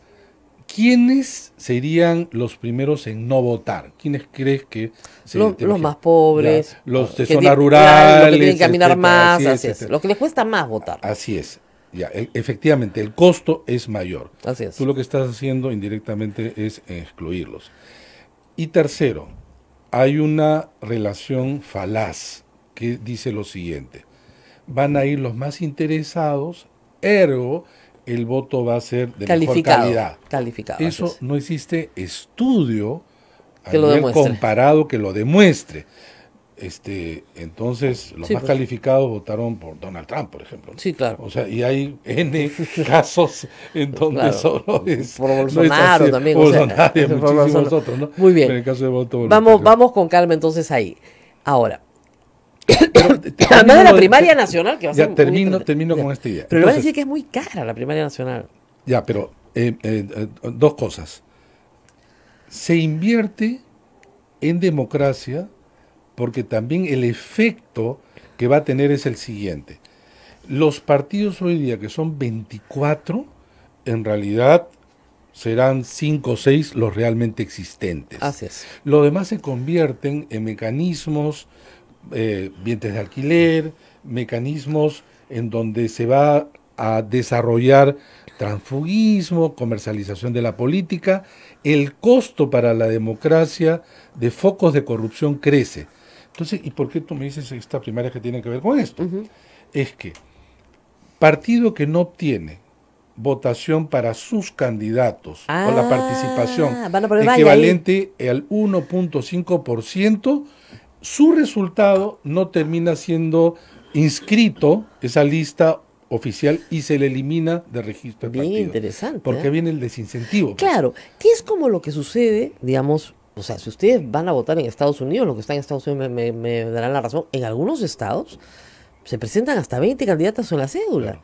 ¿Quiénes serían los primeros en no votar? ¿Quiénes crees que los, más pobres, los de zona rural, los que tienen que caminar más, así los que les cuesta más votar. Así es. Ya, efectivamente, el costo es mayor. Así es. Tú lo que estás haciendo indirectamente es excluirlos. Y tercero, hay una relación falaz que dice lo siguiente. Van a ir los más interesados, ergo el voto va a ser de calificado, mejor calidad. Eso no existe estudio nivel comparado que lo demuestre. Este, entonces, los más pues. calificados votaron por Donald Trump, por ejemplo. Sí, claro. O sea, y hay N casos en donde solo es. Por Bolsonaro también. o sea, por Bolsonaro. Otros, ¿no? Muy bien. vamos, vamos con calma entonces ahí. Ahora. Además de la primaria nacional, que va a ya, Termino, termino con esta idea. Pero le van a decir que es muy cara la primaria nacional. Ya, pero eh, eh, eh dos cosas. Se invierte en democracia porque también el efecto que va a tener es el siguiente. Los partidos hoy día, que son 24, en realidad serán 5 o 6 los realmente existentes. Así es. Lo demás se convierten en mecanismos, eh, de alquiler, mecanismos en donde se va a desarrollar transfugismo, comercialización de la política, el costo para la democracia de focos de corrupción crece. Entonces, ¿y por qué tú me dices esta primera que tiene que ver con esto? Es que partido que no tiene votación para sus candidatos con la ah, participación equivalente al 1.5%, su resultado no termina siendo inscrito esa lista oficial y se le elimina de registro. Bien partido, interesante. Porque ¿eh? viene el desincentivo. Pues. Claro, que es como lo que sucede, digamos, o sea, si ustedes van a votar en Estados Unidos, los que están en Estados Unidos me, darán la razón, en algunos estados se presentan hasta 20 candidatas en la cédula.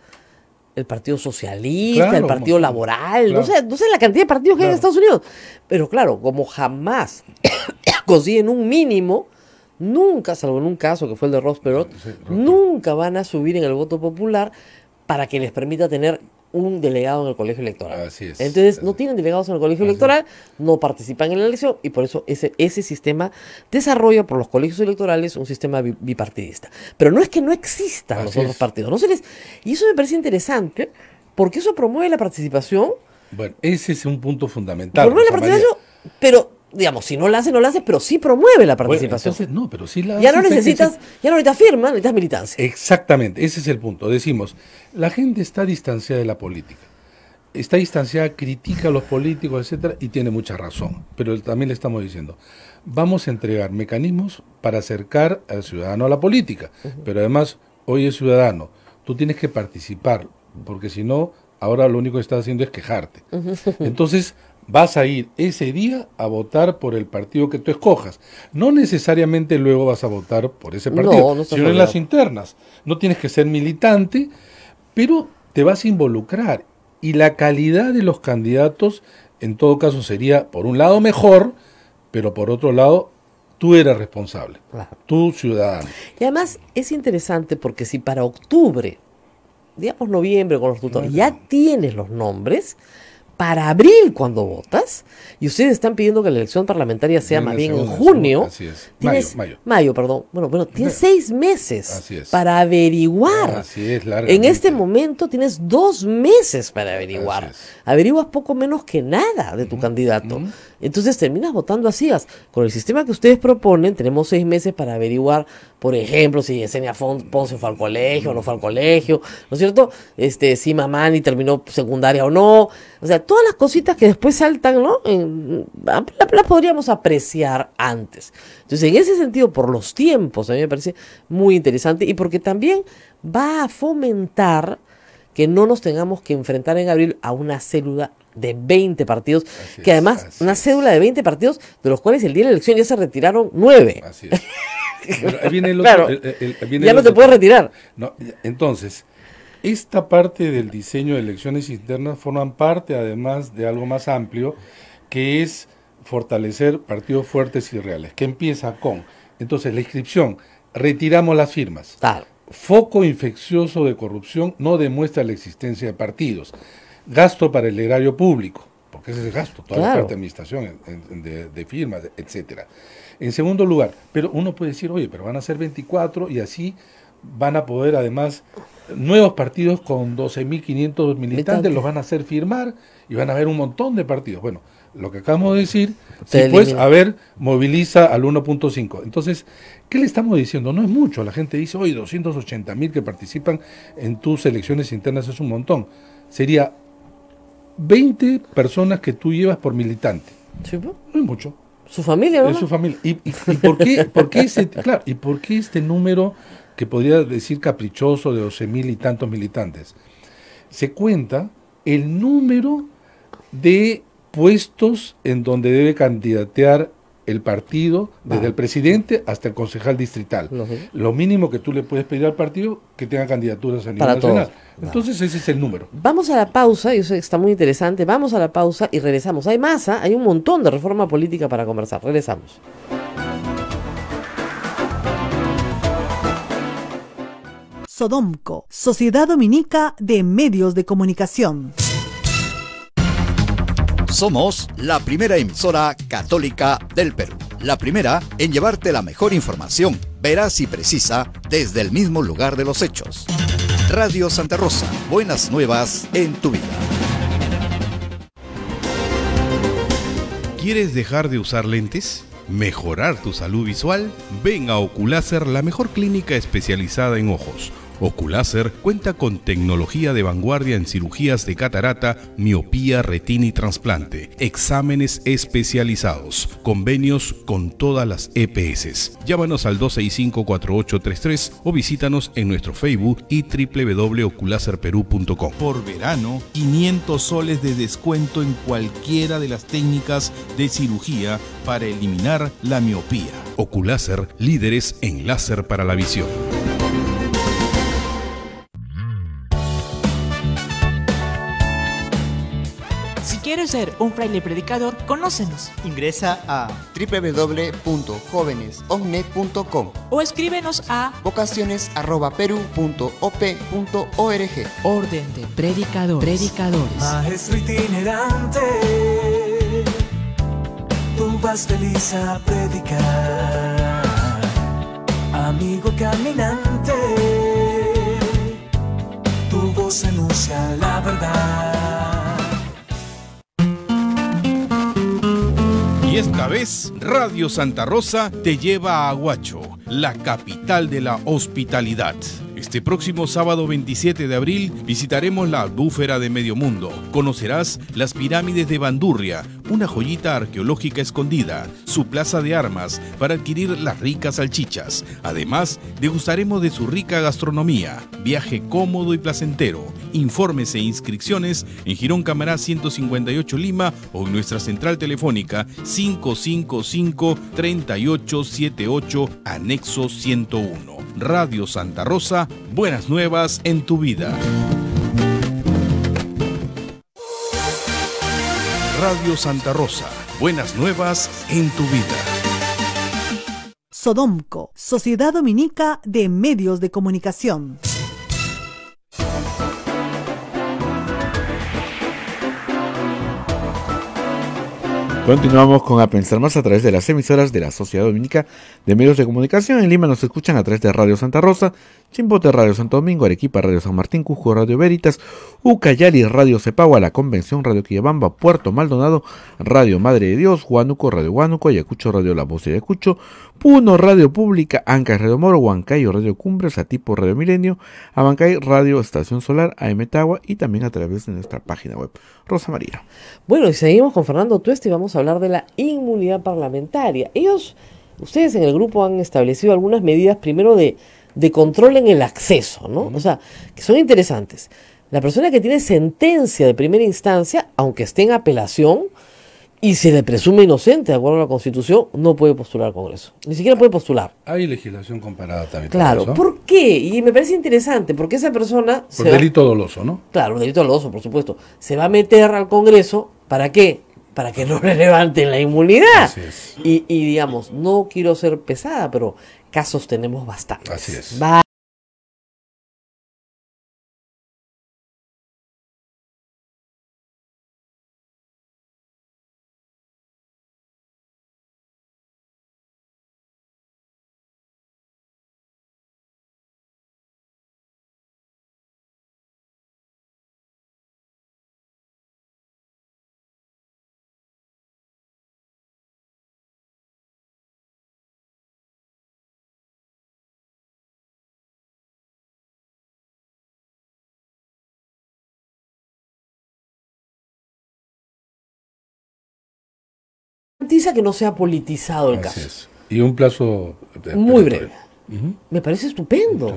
El Partido Socialista, el Partido Laboral, no, sé, no sé la cantidad de partidos que hay en Estados Unidos. Pero claro, como jamás consiguen un mínimo, nunca, salvo en un caso que fue el de Ross Perot, nunca van a subir en el voto popular para que les permita tener un delegado en el colegio electoral. Así es. Entonces, no tienen delegados en el colegio electoral, no participan en la elección y por eso ese, ese sistema desarrolla por los colegios electorales un sistema bipartidista. Pero no es que no existan los otros partidos. No se les... Y eso me parece interesante porque eso promueve la participación. Bueno, ese es un punto fundamental. Promueve la participación, pero digamos, si no la hace, no la hace, pero sí promueve la participación. no, pero sí la ya No necesitas, ya no necesitas firma, necesitas militancia. Exactamente, ese es el punto. Decimos, la gente está distanciada de la política. Está distanciada, critica a los políticos, etcétera, y tiene mucha razón. Pero también le estamos diciendo, vamos a entregar mecanismos para acercar al ciudadano a la política. Pero además, hoy es ciudadano, tú tienes que participar, porque si no, ahora lo único que estás haciendo es quejarte. Entonces, vas a ir ese día a votar por el partido que tú escojas. No necesariamente luego vas a votar por ese partido, sino en las internas. No tienes que ser militante, pero te vas a involucrar. Y la calidad de los candidatos, en todo caso, sería, por un lado, mejor, pero por otro lado, tú eres responsable, tú ciudadano. Y además es interesante porque si para octubre, digamos noviembre con los tutores, ya tienes los nombres, para abril cuando votas, y ustedes están pidiendo que la elección parlamentaria sea más bien en junio. mayo, mayo. perdón. Bueno, bueno, tienes seis meses para averiguar. Ah, así es, en este momento tienes dos meses para averiguar. Averiguas poco menos que nada de tu candidato. Entonces terminas votando a Con el sistema que ustedes proponen, tenemos seis meses para averiguar, por ejemplo, si Yesenia Ponce fue al colegio o no fue al colegio, ¿no es cierto? Este, si Mamani terminó secundaria o no. O sea, todas las cositas que después saltan, ¿no? las podríamos apreciar antes. Entonces, en ese sentido, por los tiempos, a mí me parece muy interesante y porque también va a fomentar que no nos tengamos que enfrentar en abril a una célula de 20 partidos, que además una cédula de 20 partidos, de los cuales el día de la elección ya se retiraron 9. Así es. ya no te puedes retirar. entonces, esta parte del diseño de elecciones internas forman parte además de algo más amplio, que es fortalecer partidos fuertes y reales, que empieza con, entonces, la inscripción, retiramos las firmas. Claro. Foco infeccioso de corrupción no demuestra la existencia de partidos. Gasto para el erario público, porque ese es el gasto, toda la parte de administración, de, firmas, etcétera. En segundo lugar, pero uno puede decir, oye, pero van a ser 24 y así van a poder además nuevos partidos con 12.500 militantes, los van a hacer firmar y van a haber un montón de partidos. Bueno, lo que acabamos de decir, si pues, a ver, moviliza al 1.5. Entonces, ¿qué le estamos diciendo? No es mucho. La gente dice, hoy 280 mil que participan en tus elecciones internas es un montón. Sería 20 personas que tú llevas por militante. ¿Sí? Pues. No es mucho. Su familia, ¿no? Es su familia. ¿Y, por, qué, claro, ¿y por qué este número que podría decir caprichoso de 12 mil y tantos militantes? Se cuenta el número de puestos en donde debe candidatear el partido, desde el presidente hasta el concejal distrital. Lo mínimo que tú le puedes pedir al partido que tenga candidaturas a nivel nacional. Entonces ese es el número. Vamos a la pausa, y eso está muy interesante, vamos a la pausa y regresamos. Hay masa, ¿ah? hay un montón de reforma política para conversar. Regresamos. Sodomco, Sociedad Dominica de Medios de Comunicación. Somos la primera emisora católica del Perú. La primera en llevarte la mejor información, veraz y precisa, desde el mismo lugar de los hechos. Radio Santa Rosa, buenas nuevas en tu vida. ¿Quieres dejar de usar lentes? ¿Mejorar tu salud visual? Ven a Oculacer, la mejor clínica especializada en ojos Oculaser cuenta con tecnología de vanguardia en cirugías de catarata, miopía, retina y trasplante, exámenes especializados, convenios con todas las EPS. Llámanos al 265-4833 o visítanos en nuestro Facebook y www.oculacerperú.com. Por verano, 500 soles de descuento en cualquiera de las técnicas de cirugía para eliminar la miopía. Oculaser, líderes en láser para la visión. ser un fraile predicador? Conócenos. Ingresa a www.jovenesovne.com o escríbenos a vocaciones.peru.op.org. Orden de predicador. predicadores. Maestro itinerante, tú vas feliz a predicar. Amigo caminante, tu voz anuncia la verdad Esta vez, Radio Santa Rosa te lleva a Aguacho, la capital de la hospitalidad. Este próximo sábado 27 de abril visitaremos la Búfera de Medio Mundo. Conocerás las pirámides de Bandurria, una joyita arqueológica escondida, su plaza de armas para adquirir las ricas salchichas. Además, degustaremos de su rica gastronomía. Viaje cómodo y placentero. Informes e inscripciones en Girón Camará 158 Lima o en nuestra central telefónica 555-3878 Anexo 101. Radio Santa Rosa buenas nuevas en tu vida. Radio Santa Rosa, buenas nuevas en tu vida. Sodomco, Sociedad Dominica de Medios de Comunicación. Continuamos con A Pensar Más a través de las emisoras de la Sociedad Dominica de Medios de Comunicación. En Lima nos escuchan a través de Radio Santa Rosa, Chimbote Radio Santo Domingo, Arequipa Radio San Martín, cujo Radio Veritas, Ucayali Radio Cepagua, La Convención Radio Quillabamba, Puerto Maldonado, Radio Madre de Dios, Huánuco Radio Huánuco, Ayacucho Radio La Voz de Ayacucho, Puno Radio Pública, Anca Radio Moro, Huancayo Radio Cumbres, Atipo Radio Milenio, Abancay Radio Estación Solar, AM y también a través de nuestra página web. Rosa María. Bueno, y seguimos con Fernando Tueste y vamos a hablar de la inmunidad parlamentaria. Ellos, ustedes en el grupo han establecido algunas medidas, primero de, control en el acceso, ¿no? O sea, que son interesantes. La persona que tiene sentencia de primera instancia, aunque esté en apelación, y se le presume inocente de acuerdo a la Constitución, no puede postular al Congreso. Ni siquiera puede postular. Hay legislación comparada también. Claro. Por, qué? Y me parece interesante, porque esa persona... Por delito doloso, ¿no? Claro, delito doloso, por supuesto. Se va a meter al Congreso, ¿para qué? Para que no le levanten la inmunidad. Así Y, digamos, no quiero ser pesada, pero casos tenemos bastantes. Así es. que no sea politizado el caso. Y un plazo... Muy breve. Me parece estupendo.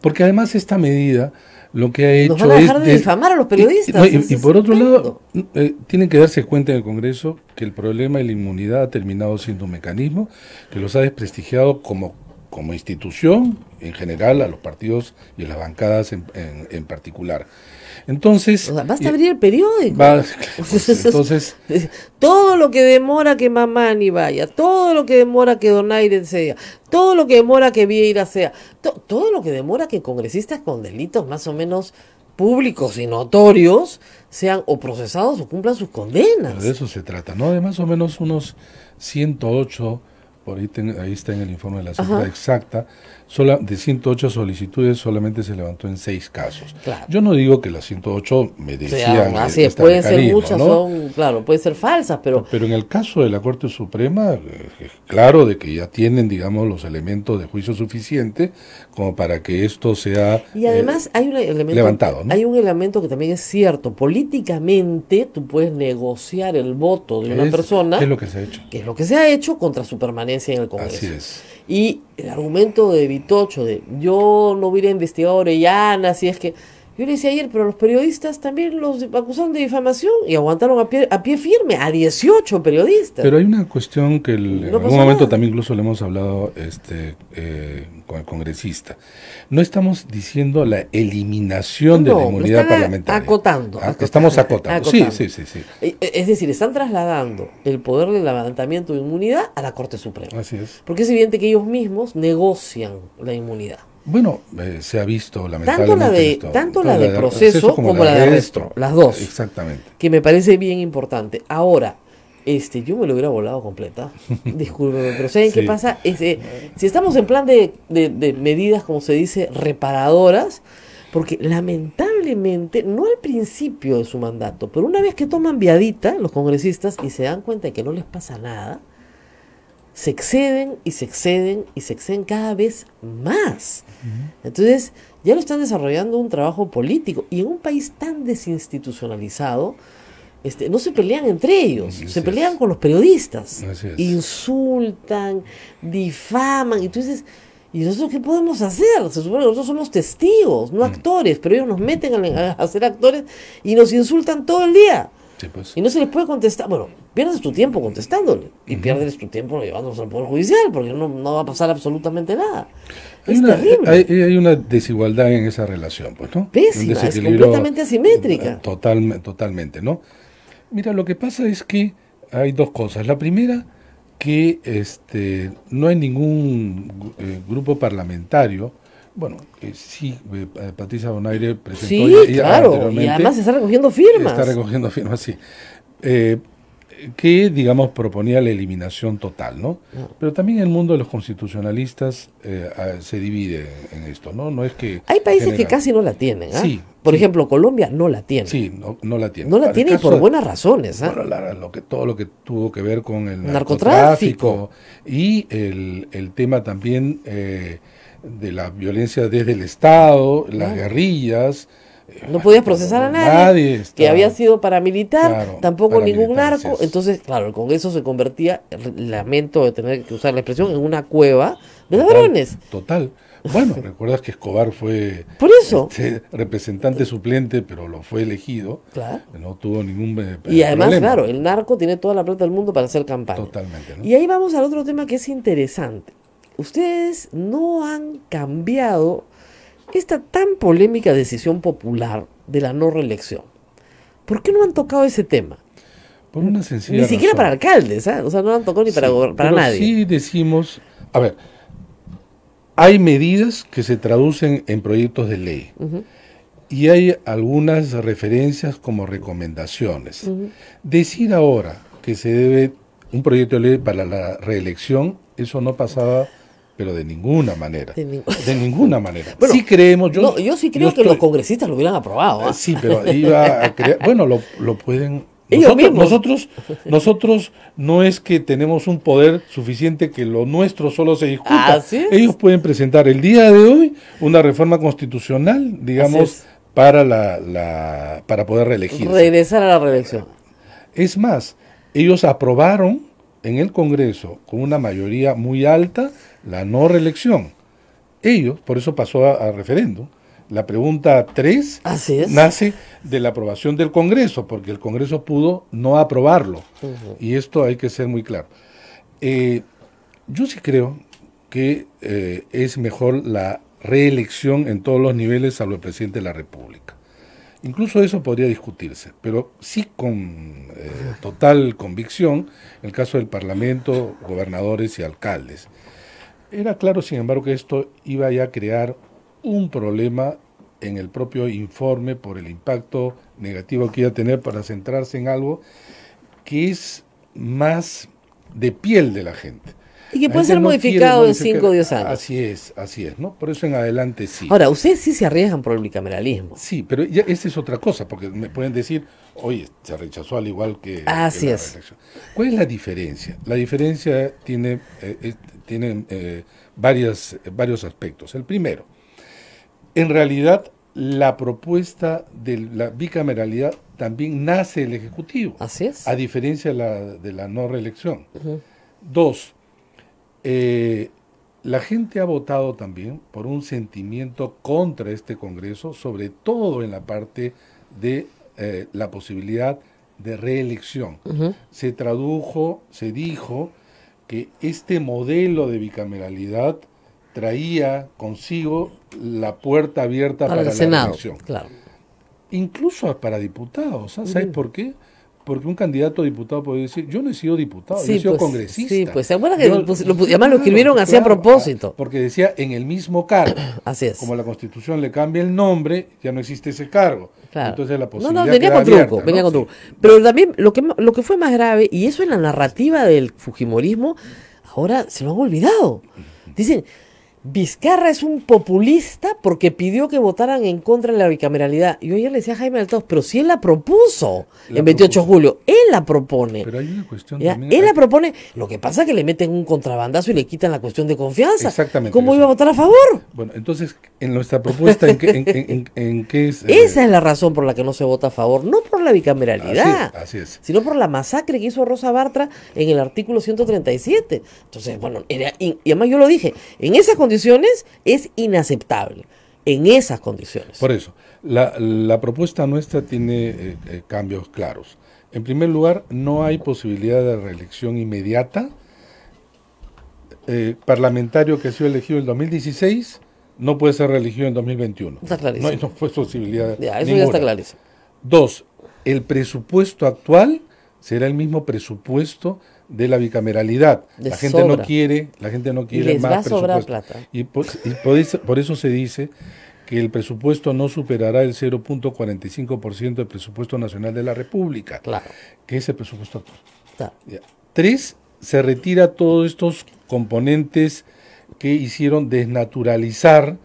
Porque además esta medida lo que ha hecho Nos van a dejar de difamar a los periodistas. Y, por otro lado, eh, tienen que darse cuenta en el Congreso que el problema de la inmunidad ha terminado siendo un mecanismo que los ha desprestigiado como como institución en general, a los partidos y a las bancadas en, en, particular. Entonces... basta abrir el periódico. Pues, entonces... todo lo que demora que Mamani vaya, todo lo que demora que Donaire sea, todo lo que demora que Vieira sea, todo lo que demora que congresistas con delitos más o menos públicos y notorios sean o procesados o cumplan sus condenas. de eso se trata, ¿no? De más o menos unos 108 ahí, está en el informe de la cifra exacta, Sola, de 108 solicitudes solamente se levantó en 6 casos. Yo no digo que las 108 me decían. O pueden ser muchas, son, claro, pueden ser falsas, pero. Pero en el caso de la Corte Suprema, eh, eh, claro de que ya tienen, digamos, los elementos de juicio suficiente como para que esto sea. Y además eh, hay un elemento, levantado. Hay un elemento que también es cierto. Políticamente tú puedes negociar el voto de una persona. Que es lo que se ha hecho. es lo que se ha hecho contra su permanencia en el Congreso. Así es. Y el argumento de Vitocho de yo no hubiera investigado a Orellana, si es que yo le decía ayer, pero los periodistas también los acusaron de difamación y aguantaron a pie, a pie firme a 18 periodistas. Pero hay una cuestión que en algún momento también incluso le hemos hablado este, eh, con el congresista. No estamos diciendo la eliminación de la inmunidad parlamentaria. Acotando, ah, acotando. Estamos acotando. Sí, sí, sí, sí. Eh, eh, es decir, están trasladando el poder del levantamiento de inmunidad a la Corte Suprema. Así es. Porque es evidente que ellos mismos negocian la inmunidad. Bueno, eh, se ha visto lamentablemente. Tanto la de, tanto la de, proceso, como, la, de las dos. Exactamente. Que me parece bien importante. Ahora, este, yo me lo hubiera volado completa. Discúlpeme, pero ¿saben qué pasa? Este, si estamos en plan de, de, de, medidas, como se dice, reparadoras, porque lamentablemente, no al principio de su mandato, pero una vez que toman viadita los congresistas y se dan cuenta de que no les pasa nada, se exceden y se exceden y se exceden cada vez más. Entonces, ya lo están desarrollando un trabajo político y en un país tan desinstitucionalizado, este, no se pelean entre ellos, se pelean con los periodistas, insultan, difaman, y tú dices, ¿y nosotros qué podemos hacer? Se supone que nosotros somos testigos, no mm. actores, pero ellos nos meten a, hacer ser actores y nos insultan todo el día. Pues. Y no se les puede contestar. Bueno, pierdes tu tiempo contestándole y pierdes tu tiempo llevándonos al Poder Judicial porque no, no va a pasar absolutamente nada. Hay es una, terrible. Hay, una desigualdad en esa relación, pues, ¿no? es completamente asimétrica. Eh, totalmente, ¿no? Mira, lo que pasa es que hay dos cosas. La primera, que este, no hay ningún eh, grupo parlamentario bueno, eh, sí, eh, Patricia Bonaire presentó. Sí, claro, y además está recogiendo firmas. Está recogiendo firmas, sí. Eh, que, digamos, proponía la eliminación total, ¿no? Ah. Pero también el mundo de los constitucionalistas ah, se divide en esto, ¿no? No es que... Hay países que casi no la tienen, ¿ah? Sí. Por ejemplo, Colombia no la tiene. Sí, no, la tiene. No la tiene tiene por buenas razones. ¿ah? Bueno, lo que, todo lo que tuvo que ver con el narcotráfico, y el, el, tema también de la violencia desde el Estado, las guerrillas. Eh, no podías procesar a nadie, que había sido paramilitar, tampoco ningún narco. Entonces, claro, el Congreso se convertía, lamento de tener que usar la expresión, en una cueva de ladrones. Total. Bueno, recuerdas que Escobar fue Por eso. Este, representante suplente, pero lo fue elegido. Claro. No tuvo ningún eh, Y además, claro, el narco tiene toda la plata del mundo para hacer campaña. Totalmente. Y ahí vamos al otro tema que es interesante ustedes no han cambiado esta tan polémica decisión popular de la no reelección. ¿Por qué no han tocado ese tema? Ni siquiera para alcaldes, ¿ah? o sea, no han tocado ni para, para nadie. Sí decimos, a ver, hay medidas que se traducen en proyectos de ley. Y hay algunas referencias como recomendaciones. Decir ahora que se debe un proyecto de ley para la reelección, eso no pasaba pero de ninguna manera. De, ninguna manera. si creemos, yo, yo sí creo que los congresistas lo hubieran aprobado. ¿ah? Sí, pero iba a bueno, lo, lo pueden... nosotros, nosotros, nosotros no es que tenemos un poder suficiente que lo nuestro solo se discuta. Ellos pueden presentar el día de hoy una reforma constitucional, digamos, para la, la, para poder reelegir. Regresar a la reelección. Es más, ellos aprobaron en el Congreso con una mayoría muy alta la no reelección. Ellos, por eso pasó a, referendo, referéndum, la pregunta 3 nace de la aprobación del Congreso, porque el Congreso pudo no aprobarlo. Y esto hay que ser muy claro. Eh, yo sí creo que eh, es mejor la reelección en todos los niveles, a el presidente de la República. Incluso eso podría discutirse, pero sí con eh, total convicción el caso del Parlamento, gobernadores y alcaldes. Era claro, sin embargo, que esto iba a crear un problema en el propio informe por el impacto negativo que iba a tener para centrarse en algo que es más de piel de la gente. Y que puede ser modificado en cinco o 10 años. Así es, así es, ¿no? Por eso en adelante sí. Ahora, ustedes sí se arriesgan por el bicameralismo. Sí, pero ya, esa es otra cosa, porque me pueden decir, oye, se rechazó al igual que. Así es. ¿Cuál es la diferencia? La diferencia tiene, eh, eh, eh, varias, varios aspectos. El primero, en realidad, la propuesta de la bicameralidad también nace el Ejecutivo. Así es. A diferencia de la, no reelección. Dos, eh, la gente ha votado también por un sentimiento contra este Congreso, sobre todo en la parte de eh, la posibilidad de reelección. Se tradujo, se dijo que este modelo de bicameralidad traía consigo la puerta abierta para, la reelección. Claro. Incluso para diputados. ¿Sabes por qué? porque un candidato a diputado puede decir, yo no he sido diputado, yo he sido pues, congresista. Sí, pues se acuerdan que lo, además lo escribieron así a propósito. Ah, porque decía en el mismo cargo. así es. Como la constitución le cambia el nombre, ya no existe ese cargo. Claro. Entonces la posibilidad No, no, venía con truco, ¿no? venía con truco. Pero también lo que, lo que fue más grave, y eso en la narrativa del fujimorismo, ahora se lo han olvidado. Dicen, Vizcarra es un populista porque pidió que votaran en contra de la bicameralidad. Yo ayer le decía a Jaime Altos, pero si él la propuso en 28 de julio, él la propone. Pero hay una cuestión de también. Él la propone, lo que pasa es que le meten un contrabandazo y le quitan la cuestión de confianza. Exactamente. ¿Cómo iba a votar a favor? Bueno, entonces, en nuestra propuesta, ¿en qué, es...? Eh? Esa es la razón por la que no se vota a favor, no por la bicameralidad. Sino por la masacre que hizo Rosa Bartra en el artículo 137. Entonces, bueno, era... y además yo lo dije, en esa condiciones es inaceptable. En esas condiciones. Por eso, la, propuesta nuestra tiene eh, eh, cambios claros. En primer lugar, no hay posibilidad de reelección inmediata. Eh, parlamentario que ha sido elegido en el 2016 no puede ser reelegido en 2021. Está clarísimo. No, hay posibilidad. de eso ya está clarísimo. Dos, el presupuesto actual será el mismo presupuesto de la bicameralidad. la gente no quiere, la gente no quiere más va a sobrar Plata. Y, por, eso, se dice que el presupuesto no superará el 0.45% del presupuesto nacional de la República, claro. que es el presupuesto actual. Tres, se retira todos estos componentes que hicieron desnaturalizar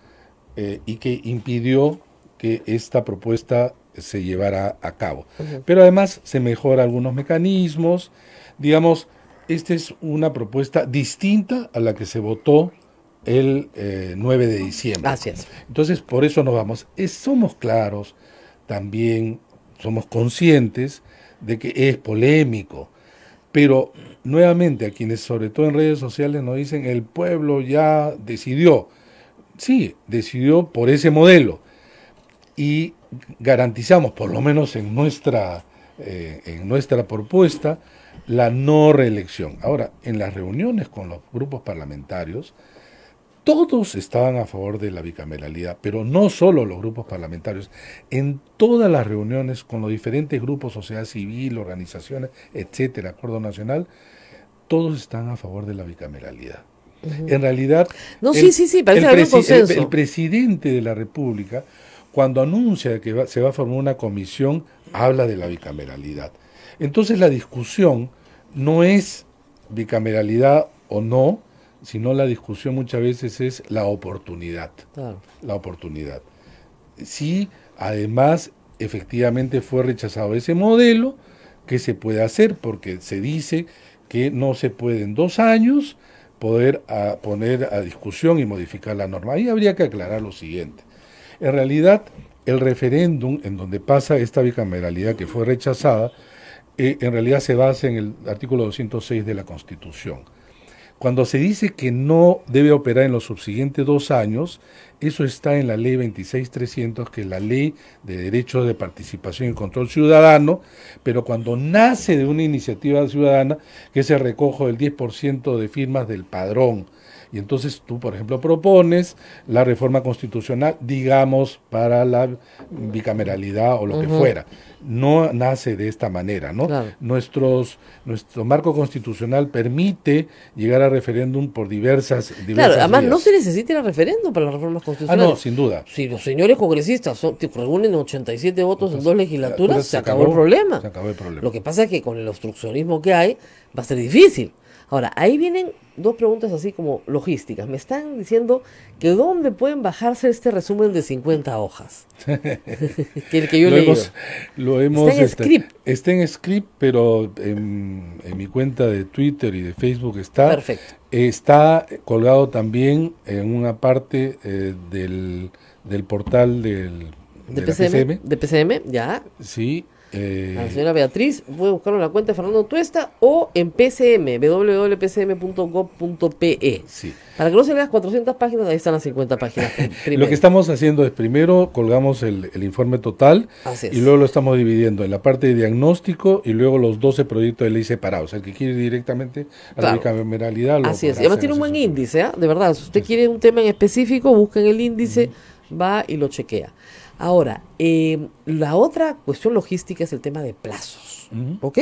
eh, y que impidió que esta propuesta se llevara a cabo. Pero además se mejora algunos mecanismos, digamos, esta es una propuesta distinta a la que se votó el 9 eh, de diciembre. Gracias. Entonces, por eso nos vamos. somos claros, también somos conscientes de que es polémico, pero nuevamente a quienes, sobre todo en redes sociales, nos dicen, el pueblo ya decidió. Sí, decidió por ese modelo y garantizamos, por lo menos en nuestra, eh, en nuestra propuesta, la no reelección. Ahora, en las reuniones con los grupos parlamentarios, todos estaban a favor de la bicameralidad, pero no solo los grupos parlamentarios, en todas las reuniones con los diferentes grupos, sociedad civil, organizaciones, etcétera, acuerdo nacional, todos están a favor de la bicameralidad. En realidad, no, el, sí, sí, sí, parece el, presidente de la República, cuando anuncia que se va a formar una comisión, habla de la bicameralidad. Entonces la discusión no es bicameralidad o no, sino la discusión muchas veces es la oportunidad. La oportunidad. Si además efectivamente fue rechazado ese modelo, ¿qué se puede hacer? Porque se dice que no se puede en dos años poder ah, poner a discusión y modificar la norma. Ahí habría que aclarar lo siguiente. En realidad, el referéndum en donde pasa esta bicameralidad que fue rechazada, eh, en realidad se basa en el artículo 206 de la Constitución. Cuando se dice que no debe operar en los subsiguientes dos años, eso está en la ley 26300, que es la ley de derechos de participación y control ciudadano, pero cuando nace de una iniciativa ciudadana, que es el recojo del 10% de firmas del padrón, y entonces tú, por ejemplo, propones la reforma constitucional, digamos, para la bicameralidad o lo que fuera. No nace de esta manera, ¿no? nuestro marco constitucional permite llegar a referéndum por diversas, diversas Claro, además no se necesita el referéndum para las reformas constitucionales. Ah, no, sin duda. Si los señores congresistas son, te reúnen 87 votos en dos legislaturas, se acabó el problema. Se acabó el problema. Lo que pasa es que con el obstruccionismo que hay, va a ser difícil. Ahora, ahí vienen dos preguntas así como logísticas. Me están diciendo que dónde pueden bajarse este resumen de 50 hojas. que yo lo Hemos, lo está en este, script. Está en script, pero en, mi cuenta de Twitter y de Facebook está. Perfecto. Está colgado también en una parte eh, del, portal del de, PCM, PCM. De PCM, ya. Sí, eh, la señora Beatriz puede buscarlo en la cuenta de Fernando Tuesta o en PCM, www.pcm.gov.pe. Para que no se las 400 páginas, ahí están las 50 páginas. lo que estamos haciendo es primero colgamos el, informe total y luego lo estamos dividiendo en la parte de diagnóstico y luego los 12 proyectos de ley separados. El que quiere directamente a la bicameralidad. Lo Así es. Además tiene un buen índice, ¿eh? de verdad. Si usted quiere un tema en específico, busca en el índice, va y lo chequea. Ahora, em, la otra cuestión logística es el tema de plazos. ¿Ok?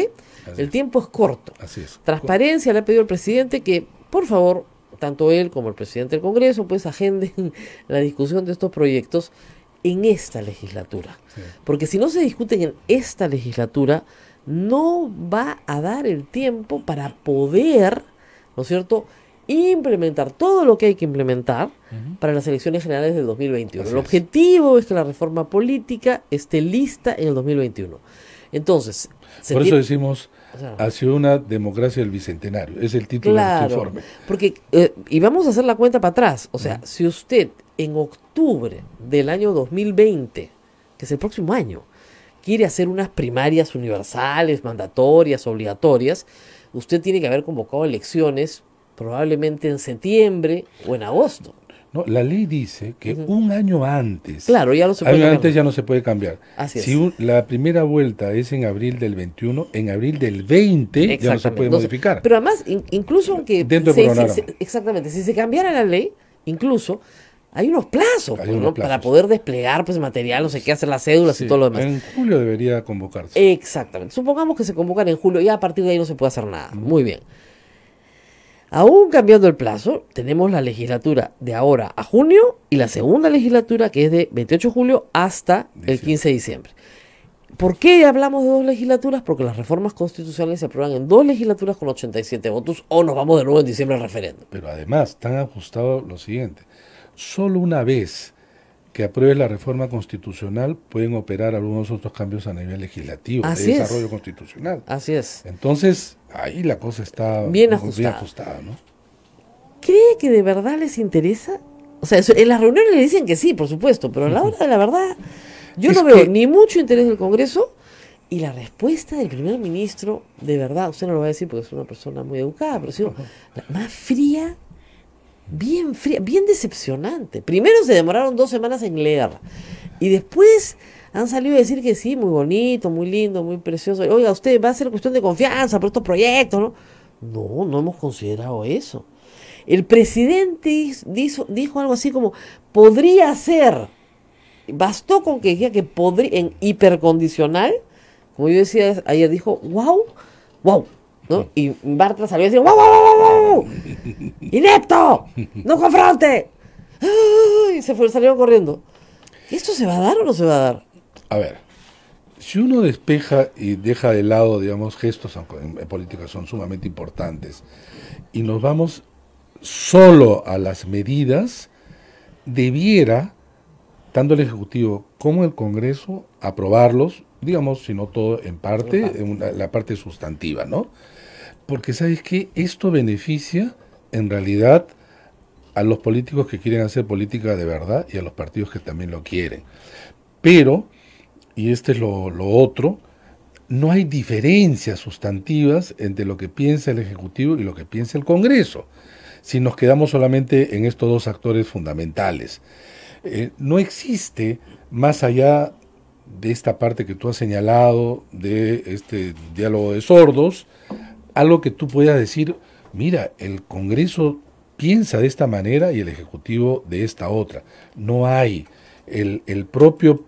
el tiempo es corto. Así es. Transparencia, le ha pedido el presidente que, por favor, tanto él como el presidente del Congreso, pues agenden la discusión de estos proyectos en esta legislatura. Porque si no se discuten en esta legislatura, no va a dar el tiempo para poder, ¿no es cierto?, implementar todo lo que hay que implementar para las elecciones generales del 2021. el objetivo es. que la reforma política esté lista en el 2021. Entonces, por eso decimos hacia una democracia del bicentenario, es el título de nuestro informe. Porque eh, y vamos a hacer la cuenta para atrás, o sea, si usted en octubre del año 2020, que es el próximo año, quiere hacer unas primarias universales, mandatorias, obligatorias, usted tiene que haber convocado elecciones probablemente en septiembre o en agosto. No, la ley dice que un año antes. Claro, ya no se puede cambiar. antes ya no se puede cambiar. Si la primera vuelta es en abril del 21, en abril del 20 ya no se puede modificar. Pero además, incluso aunque. Dentro exactamente. Si se cambiara la ley, incluso hay unos pues, plazos, para poder desplegar pues material, no sé qué, hacer las cédulas y todo lo demás. En julio debería convocarse. Exactamente. Supongamos que se convocan en julio y a partir de ahí no se puede hacer nada. Muy bien. Aún cambiando el plazo, tenemos la legislatura de ahora a junio y la segunda legislatura que es de 28 de julio hasta el 15 de diciembre. ¿Por qué hablamos de dos legislaturas? Porque las reformas constitucionales se aprueban en dos legislaturas con 87 votos o nos vamos de nuevo en diciembre al referéndum. Pero además, están ajustados lo siguiente. Solo una vez que apruebe la reforma constitucional pueden operar algunos otros cambios a nivel legislativo, de desarrollo constitucional. Así es. Entonces, ahí la cosa está bien ajustada. ¿no? ¿Cree que de verdad les interesa? O sea, en las reuniones le dicen que sí, por supuesto, pero a la hora de la verdad, yo no veo ni mucho interés del Congreso y la respuesta del primer ministro, de verdad, usted no lo va a decir porque es una persona muy educada, pero sí, más fría, bien fría, bien decepcionante. Primero se demoraron dos semanas en leer y después han salido a decir que sí, muy bonito, muy lindo, muy precioso. Oiga, usted va a ser cuestión de confianza por estos proyectos, ¿no? No, no hemos considerado eso. El presidente dijo algo así como, podría ser. Bastó con que dijera que podría, en hipercondicional, como yo decía ayer, dijo, wow, wow, ¿no? Y Bartra salió a decir, wow, wow, wow, wow, inepto, no confronte. Y se fue, salieron corriendo. ¿Esto se va a dar o no se va a dar? a ver, si uno despeja y deja de lado, digamos, gestos, políticos en, son sumamente importantes, y nos vamos solo a las medidas, debiera, tanto el Ejecutivo como el Congreso, aprobarlos, digamos, si no todo en parte, la parte sustantiva, ¿no? Porque sabes que esto beneficia en realidad a los políticos que quieren hacer política de verdad y a los partidos que también lo quieren. Pero y este es lo, otro, no hay diferencias sustantivas entre lo que piensa el Ejecutivo y lo que piensa el Congreso, si nos quedamos solamente en estos dos actores fundamentales. Eh, no existe, más allá de esta parte que tú has señalado, de este diálogo de sordos, algo que tú puedas decir, mira, el Congreso piensa de esta manera y el Ejecutivo de esta otra. No hay. El, el propio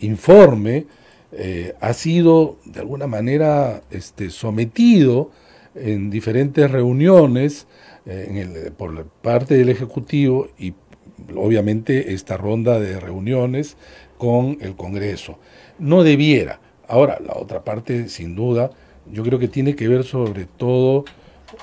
informe eh, ha sido de alguna manera este, sometido en diferentes reuniones eh, por parte del Ejecutivo y obviamente esta ronda de reuniones con el Congreso. No debiera. Ahora, la otra parte, sin duda, yo creo que tiene que ver sobre todo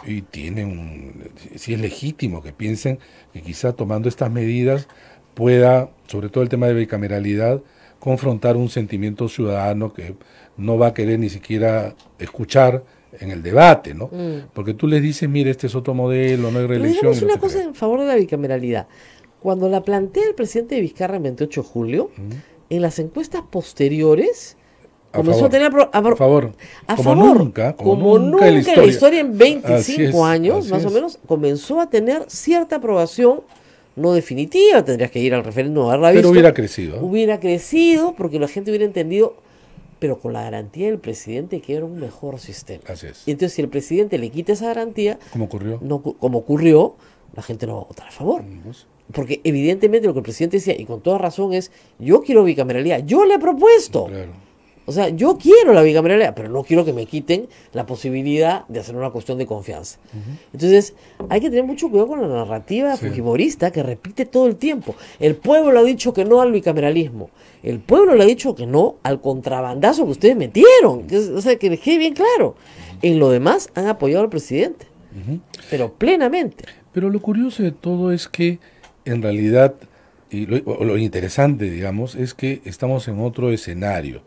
y tiene un, si es legítimo que piensen que quizá tomando estas medidas pueda, sobre todo el tema de bicameralidad, confrontar un sentimiento ciudadano que no va a querer ni siquiera escuchar en el debate, ¿no? Mm. Porque tú le dices, mire, este es otro modelo, no hay reelección. una cosa en favor de la bicameralidad. Cuando la plantea el presidente de Vizcarra el 28 de julio, en las encuestas posteriores, comenzó a tener a, favor. como Nunca, como, nunca, en la historia. en 25 años, más o menos, comenzó a tener cierta aprobación no definitiva, tendrías que ir al referéndum a Pero hubiera crecido. ¿eh? Hubiera crecido porque la gente hubiera entendido, pero con la garantía del presidente que era un mejor sistema. Así es. Y entonces si el presidente le quita esa garantía, como ocurrió, como ocurrió, la gente no va a votar a favor. Mm, pues. porque evidentemente lo que el presidente decía, y con toda razón, es yo quiero bicameralidad, yo le he propuesto. Claro. O sea, yo quiero la bicameralidad, pero no quiero que me quiten la posibilidad de hacer una cuestión de confianza. Entonces, hay que tener mucho cuidado con la narrativa fujimorista que repite todo el tiempo. El pueblo ha dicho que no al bicameralismo. El pueblo le ha dicho que no al contrabandazo que ustedes metieron. O sea, que dejé bien claro. En lo demás han apoyado al presidente, pero plenamente. Pero lo curioso de todo es que, en realidad, y lo interesante, digamos, es que estamos en otro escenario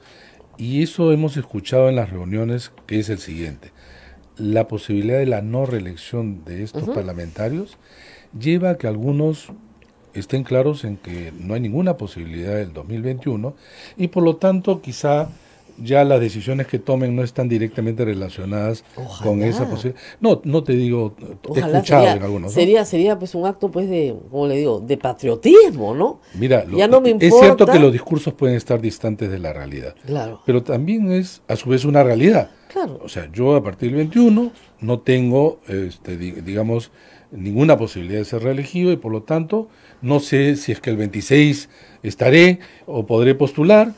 y eso hemos escuchado en las reuniones, que es el siguiente. La posibilidad de la no reelección de estos parlamentarios lleva a que algunos estén claros en que no hay ninguna posibilidad del 2021 y por lo tanto quizá ya las decisiones que tomen no están directamente relacionadas con esa posibilidad. No, no te digo, te he escuchado en algunos. Sería, pues un acto pues de, le digo, de patriotismo, ¿no? Mira, ya no es cierto que los discursos pueden estar distantes de la realidad. Claro. Pero también es, a su vez, una realidad. Claro. O sea, yo a partir del 21 no tengo, este, digamos, ninguna posibilidad de ser reelegido y por lo tanto no sé si es que el 26 estaré o podré postular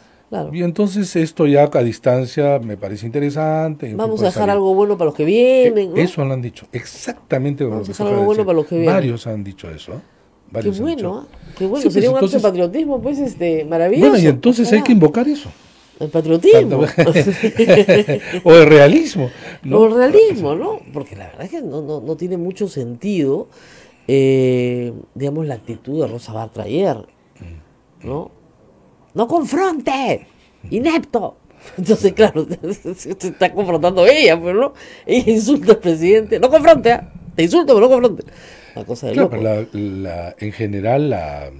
y entonces esto ya a distancia me parece interesante. Vamos a dejar algo bueno para los que vienen. Eso lo han dicho, exactamente Vamos lo que a dejar algo bueno para los que vienen. Varios han dicho eso. ¿eh? Qué bueno, qué bueno, pues sería un entonces, acto de patriotismo, pues, este, maravilloso. Bueno, y entonces hay que invocar eso. El patriotismo. o el realismo. O el realismo, ¿no? Porque la verdad es que no, no, no tiene mucho sentido, eh, digamos, la actitud de Rosa Bartra ayer, mm. ¿no? no confronte, inepto. Entonces, claro, se está confrontando ella, pero pues, no, ella insulta al presidente, no confronte, ¿ah? te insulto, pero no confronte. cosa de en general la,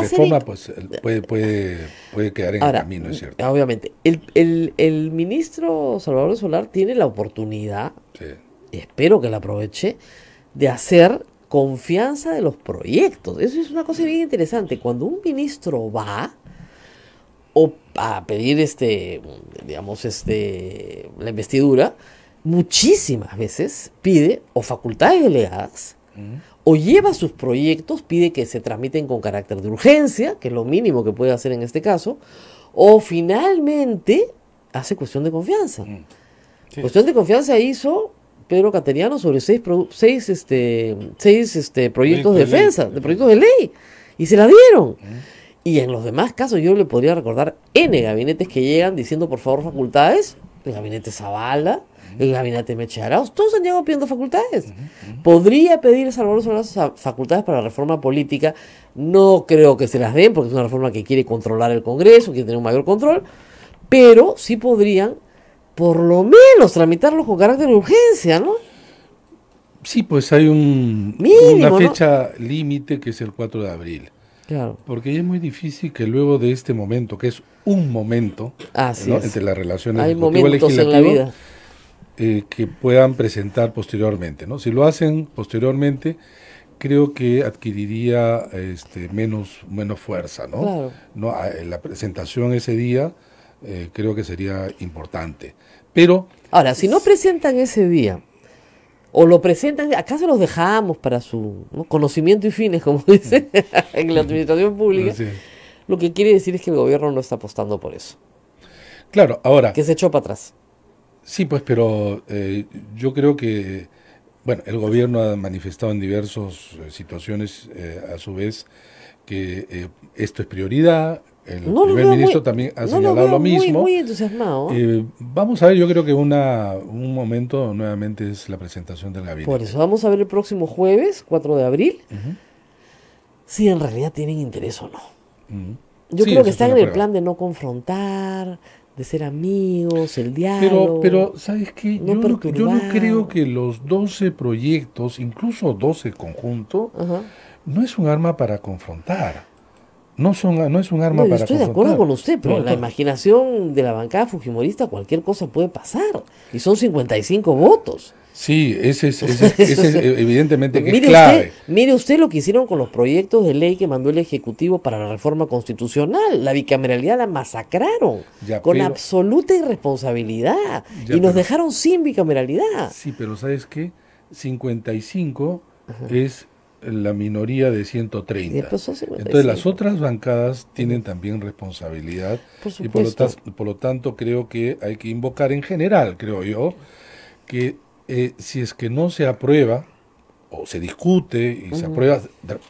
reforma pues, puede, quedar en camino, es cierto. Obviamente, el, ministro Salvador Solar tiene la oportunidad, espero que la aproveche, de hacer confianza de los proyectos. Eso es una cosa bien interesante. Cuando un ministro va, o a pedir este, digamos, este, la investidura, muchísimas veces pide o facultades delegadas o lleva sus proyectos, pide que se transmiten con carácter de urgencia, que es lo mínimo que puede hacer en este caso, o finalmente hace cuestión de confianza. Cuestión de confianza hizo Pedro Cateriano sobre seis, este, seis este, proyectos de defensa, de proyectos de ley, y se la dieron. Y en los demás casos yo le podría recordar N gabinetes que llegan diciendo por favor facultades, el gabinete Zavala, el gabinete Mecharaos, todos han llegado pidiendo facultades. Podría pedir Salvador las facultades para la reforma política, no creo que se las den porque es una reforma que quiere controlar el Congreso, quiere tener un mayor control, pero sí podrían por lo menos tramitarlo con carácter de urgencia, ¿no? Sí, pues hay un, una fecha límite que es el 4 de abril. Porque es muy difícil que luego de este momento, que es un momento entre las relaciones Hay momentos la vida. Eh, que puedan presentar posteriormente. ¿no? Si lo hacen posteriormente, creo que adquiriría este, menos, menos fuerza. ¿no? ¿No? Ah, eh, la presentación ese día eh, creo que sería importante. Pero... Ahora, si no presentan ese día o lo presentan, acá se los dejamos para su conocimiento y fines, como dice, en la administración pública. Lo que quiere decir es que el gobierno no está apostando por eso. Claro, ahora. Que se echó para atrás. Sí, pues, pero eh, yo creo que, bueno, el gobierno ha manifestado en diversas eh, situaciones, eh, a su vez, que eh, esto es prioridad. El primer ministro también ha señalado lo, mismo. Muy, entusiasmado. Eh, vamos a ver, yo creo que una, un momento nuevamente es la presentación del gabinete. Por eso vamos a ver el próximo jueves, 4 de abril, si en realidad tienen interés o no. Yo creo que están en el plan de no confrontar, de ser amigos, el diálogo. Pero, pero ¿sabes qué? yo, no, creo que los 12 proyectos, incluso 12 conjuntos, no es un arma para confrontar. No, son, no es un arma para estoy Estoy de acuerdo con usted, pero en la imaginación de la bancada fujimorista cualquier cosa puede pasar. Y son 55 votos. Sí, ese es, eh, evidentemente que mire es clave. Usted, mire usted lo que hicieron con los proyectos de ley que mandó el Ejecutivo para la reforma constitucional. La bicameralidad la masacraron con absoluta irresponsabilidad y nos dejaron sin bicameralidad. Sí, pero ¿sabes qué? 55 es la minoría de 130. Entonces las otras bancadas tienen también responsabilidad por y lo, tanto, creo que hay que invocar en general, creo yo, que eh, si es que no se aprueba, o se discute y se aprueba,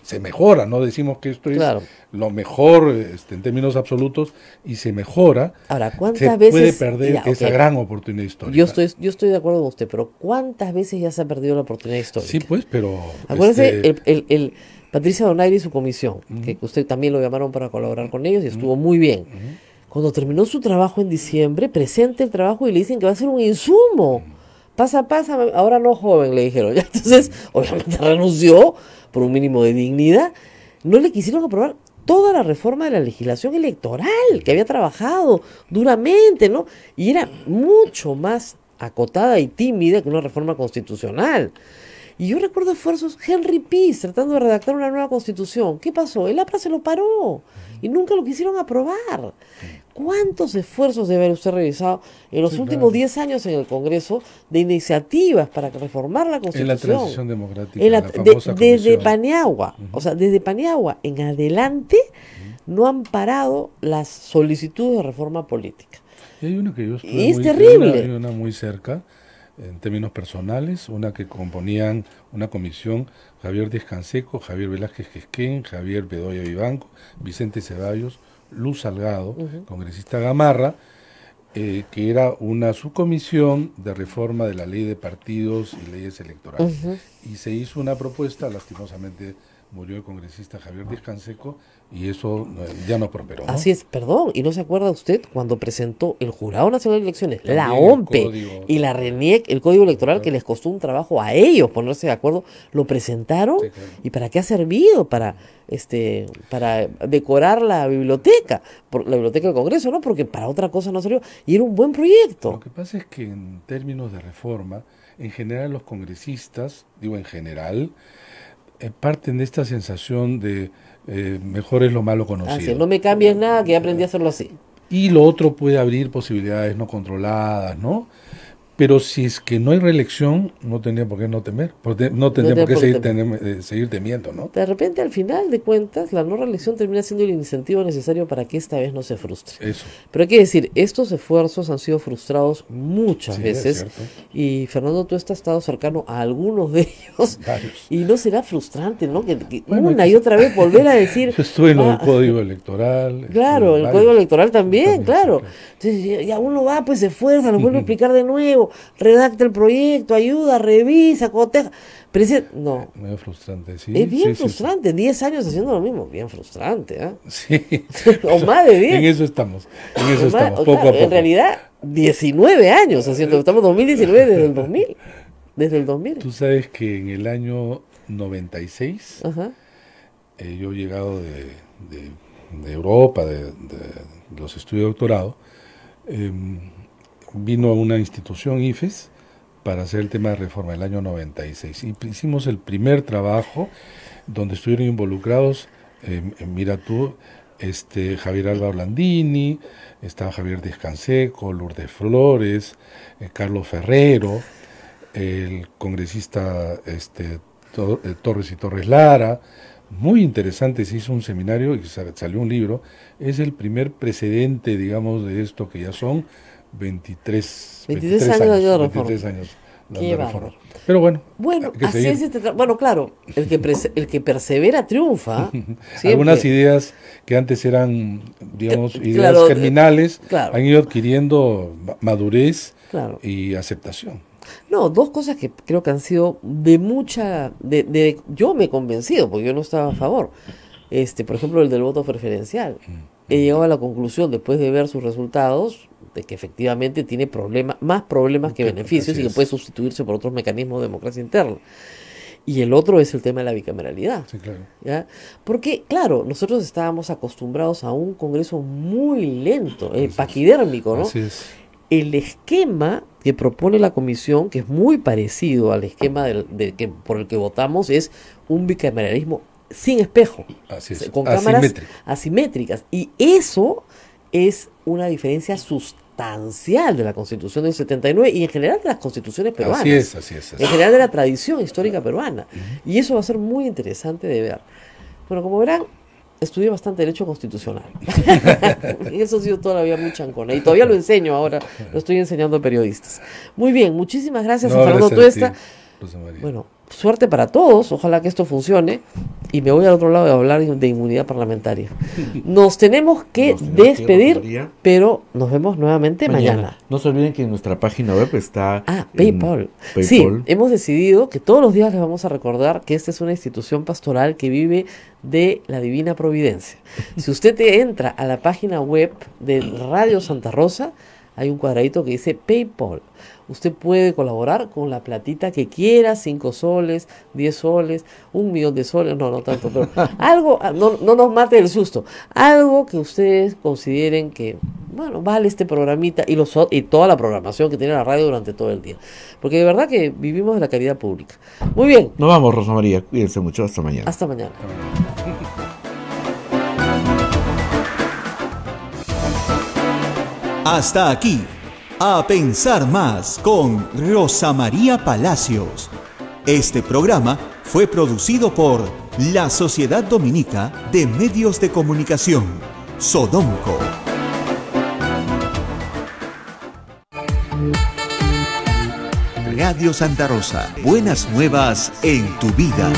se mejora, no decimos que esto es lo mejor este, en términos absolutos y se mejora. Ahora, ¿cuántas se puede perder esa gran oportunidad histórica? Yo estoy, yo estoy de acuerdo con usted, pero ¿cuántas veces ya se ha perdido la oportunidad histórica? Sí, pues, pero... Acuérdese, este el, Patricia Donaire y su comisión, que usted también lo llamaron para colaborar con ellos y estuvo muy bien. Cuando terminó su trabajo en diciembre, presenta el trabajo y le dicen que va a ser un insumo pasa, pasa, ahora no joven, le dijeron. Entonces, obviamente renunció por un mínimo de dignidad. No le quisieron aprobar toda la reforma de la legislación electoral que había trabajado duramente, ¿no? Y era mucho más acotada y tímida que una reforma constitucional. Y yo recuerdo esfuerzos Henry Pease tratando de redactar una nueva constitución. ¿Qué pasó? El APRA se lo paró y nunca lo quisieron aprobar cuántos esfuerzos debe haber usted realizado en los últimos 10 años en el Congreso de iniciativas para reformar la Constitución. En la transición democrática. desde Paniagua, o sea, desde Paniagua en adelante no han parado las solicitudes de reforma política. Y hay una que yo estoy es muy, terrible. una, muy cerca, en términos personales, una que componían una comisión Javier Canseco, Javier Velázquez Quesquén, Javier Bedoya Vivanco, Vicente Ceballos, Luz Salgado, congresista Gamarra, eh, que era una subcomisión de reforma de la ley de partidos y leyes electorales. Y se hizo una propuesta, lastimosamente murió el congresista Javier ah. Discanseco y eso eh, ya no prosperó. Así es, perdón, y no se acuerda usted cuando presentó el Jurado Nacional de Elecciones, la OMPE y la RENIEC, el Código Electoral, que les costó un trabajo a ellos ponerse de acuerdo, lo presentaron y para qué ha servido, para este para decorar la biblioteca, la biblioteca del Congreso, ¿no? Porque para otra cosa no salió y era un buen proyecto. Lo que pasa es que en términos de reforma, en general los congresistas, digo en general, eh, parten de esta sensación de eh, mejor es lo malo conocido. no me cambies nada, que aprendí a hacerlo así. Y lo otro puede abrir posibilidades no controladas, ¿no? Pero si es que no hay reelección, no tendría por qué no temer, no tendría por qué eh, seguir, temiendo, ¿no? De repente, al final de cuentas, la no reelección termina siendo el incentivo necesario para que esta vez no se frustre. Eso. Pero hay que decir, estos esfuerzos han sido frustrados muchas veces y Fernando, tú has estado cercano a algunos de ellos y no será frustrante, ¿no? Que, una y otra vez volver a decir... Yo estuve en el ah, código electoral. Claro, el código electoral también, claro. y Entonces uno va, pues se esfuerza, lo vuelve a explicar de nuevo redacta el proyecto, ayuda, revisa, coteja. Pero no. Eh, frustrante, sí. Es bien frustrante, 10 años haciendo lo mismo, bien frustrante, ¿ah? Sí. o más de 10. En eso estamos, en eso estamos, En realidad, 19 años haciendo, estamos 2019 desde el 2000. Desde el 2000. Tú sabes que en el año 96, eh, yo he llegado de, Europa, de, los estudios de doctorado, em, vino a una institución IFES para hacer el tema de reforma del año 96. Y hicimos el primer trabajo donde estuvieron involucrados, em, em, mira tú, este, Javier Alba Blandini, estaba Javier Descanseco, Lourdes Flores, eh, Carlos Ferrero, el congresista este, eh, Torres y Torres Lara. Muy interesante, se hizo un seminario y salió un libro. Es el primer precedente, digamos, de esto que ya son 23, años, de reforma. Pero bueno, bueno, así es este bueno, claro, el que el que persevera triunfa. Algunas ideas que antes eran digamos ideas criminales, han ido adquiriendo madurez y aceptación. No, dos cosas que creo que han sido de mucha de, yo me he convencido porque yo no estaba a favor. Este, por ejemplo, el del voto preferencial. Mm. He llegado a la conclusión después de ver sus resultados de que efectivamente tiene problemas, más problemas que beneficios y que puede sustituirse por otros mecanismos de democracia interna. Y el otro es el tema de la bicameralidad. Porque, claro, nosotros estábamos acostumbrados a un Congreso muy lento, eh, paquidérmico, ¿no? El esquema que propone la Comisión, que es muy parecido al esquema de, que, por el que votamos, es un bicameralismo sin espejo, con cámaras asimétricas. Y eso es una diferencia sustancial de la Constitución del 79 y en general de las constituciones peruanas. Así es, así es. en general de la tradición histórica peruana. Y eso va a ser muy interesante de ver. Bueno, como verán, estudié bastante derecho constitucional. y eso ha sido todavía muy chancona. Y todavía lo enseño ahora, lo estoy enseñando a periodistas. Muy bien, muchísimas gracias Bueno, suerte para todos, ojalá que esto funcione. Y me voy al otro lado de hablar de inmunidad parlamentaria. Nos tenemos que despedir, pero nos vemos nuevamente mañana. No se olviden que en nuestra página web está... Ah, PayPal. PayPal. Sí, hemos decidido que todos los días les vamos a recordar que esta es una institución pastoral que vive de la Divina Providencia. Si usted te entra a la página web de Radio Santa Rosa, hay un cuadradito que dice PayPal. Usted puede colaborar con la platita que quiera, 5 soles, 10 soles, un millón de soles, no, no tanto, pero algo, ah, no, nos mate el susto, algo que ustedes consideren que, bueno, vale este programita y, los, y toda la programación que tiene la radio durante todo el día. Porque de verdad que vivimos de la caridad pública. Muy bien. Nos vamos, Rosa María. Cuídense mucho. Hasta mañana. Hasta mañana. Hasta aquí a Pensar Más con Rosa María Palacios. Este programa fue producido por la Sociedad Dominica de Medios de Comunicación, Sodomco. Radio Santa Rosa, buenas nuevas en tu vida.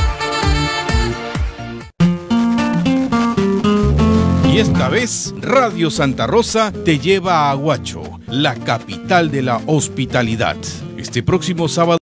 Y esta vez, Radio Santa Rosa te lleva a Guacho la capital de la hospitalidad. Este próximo sábado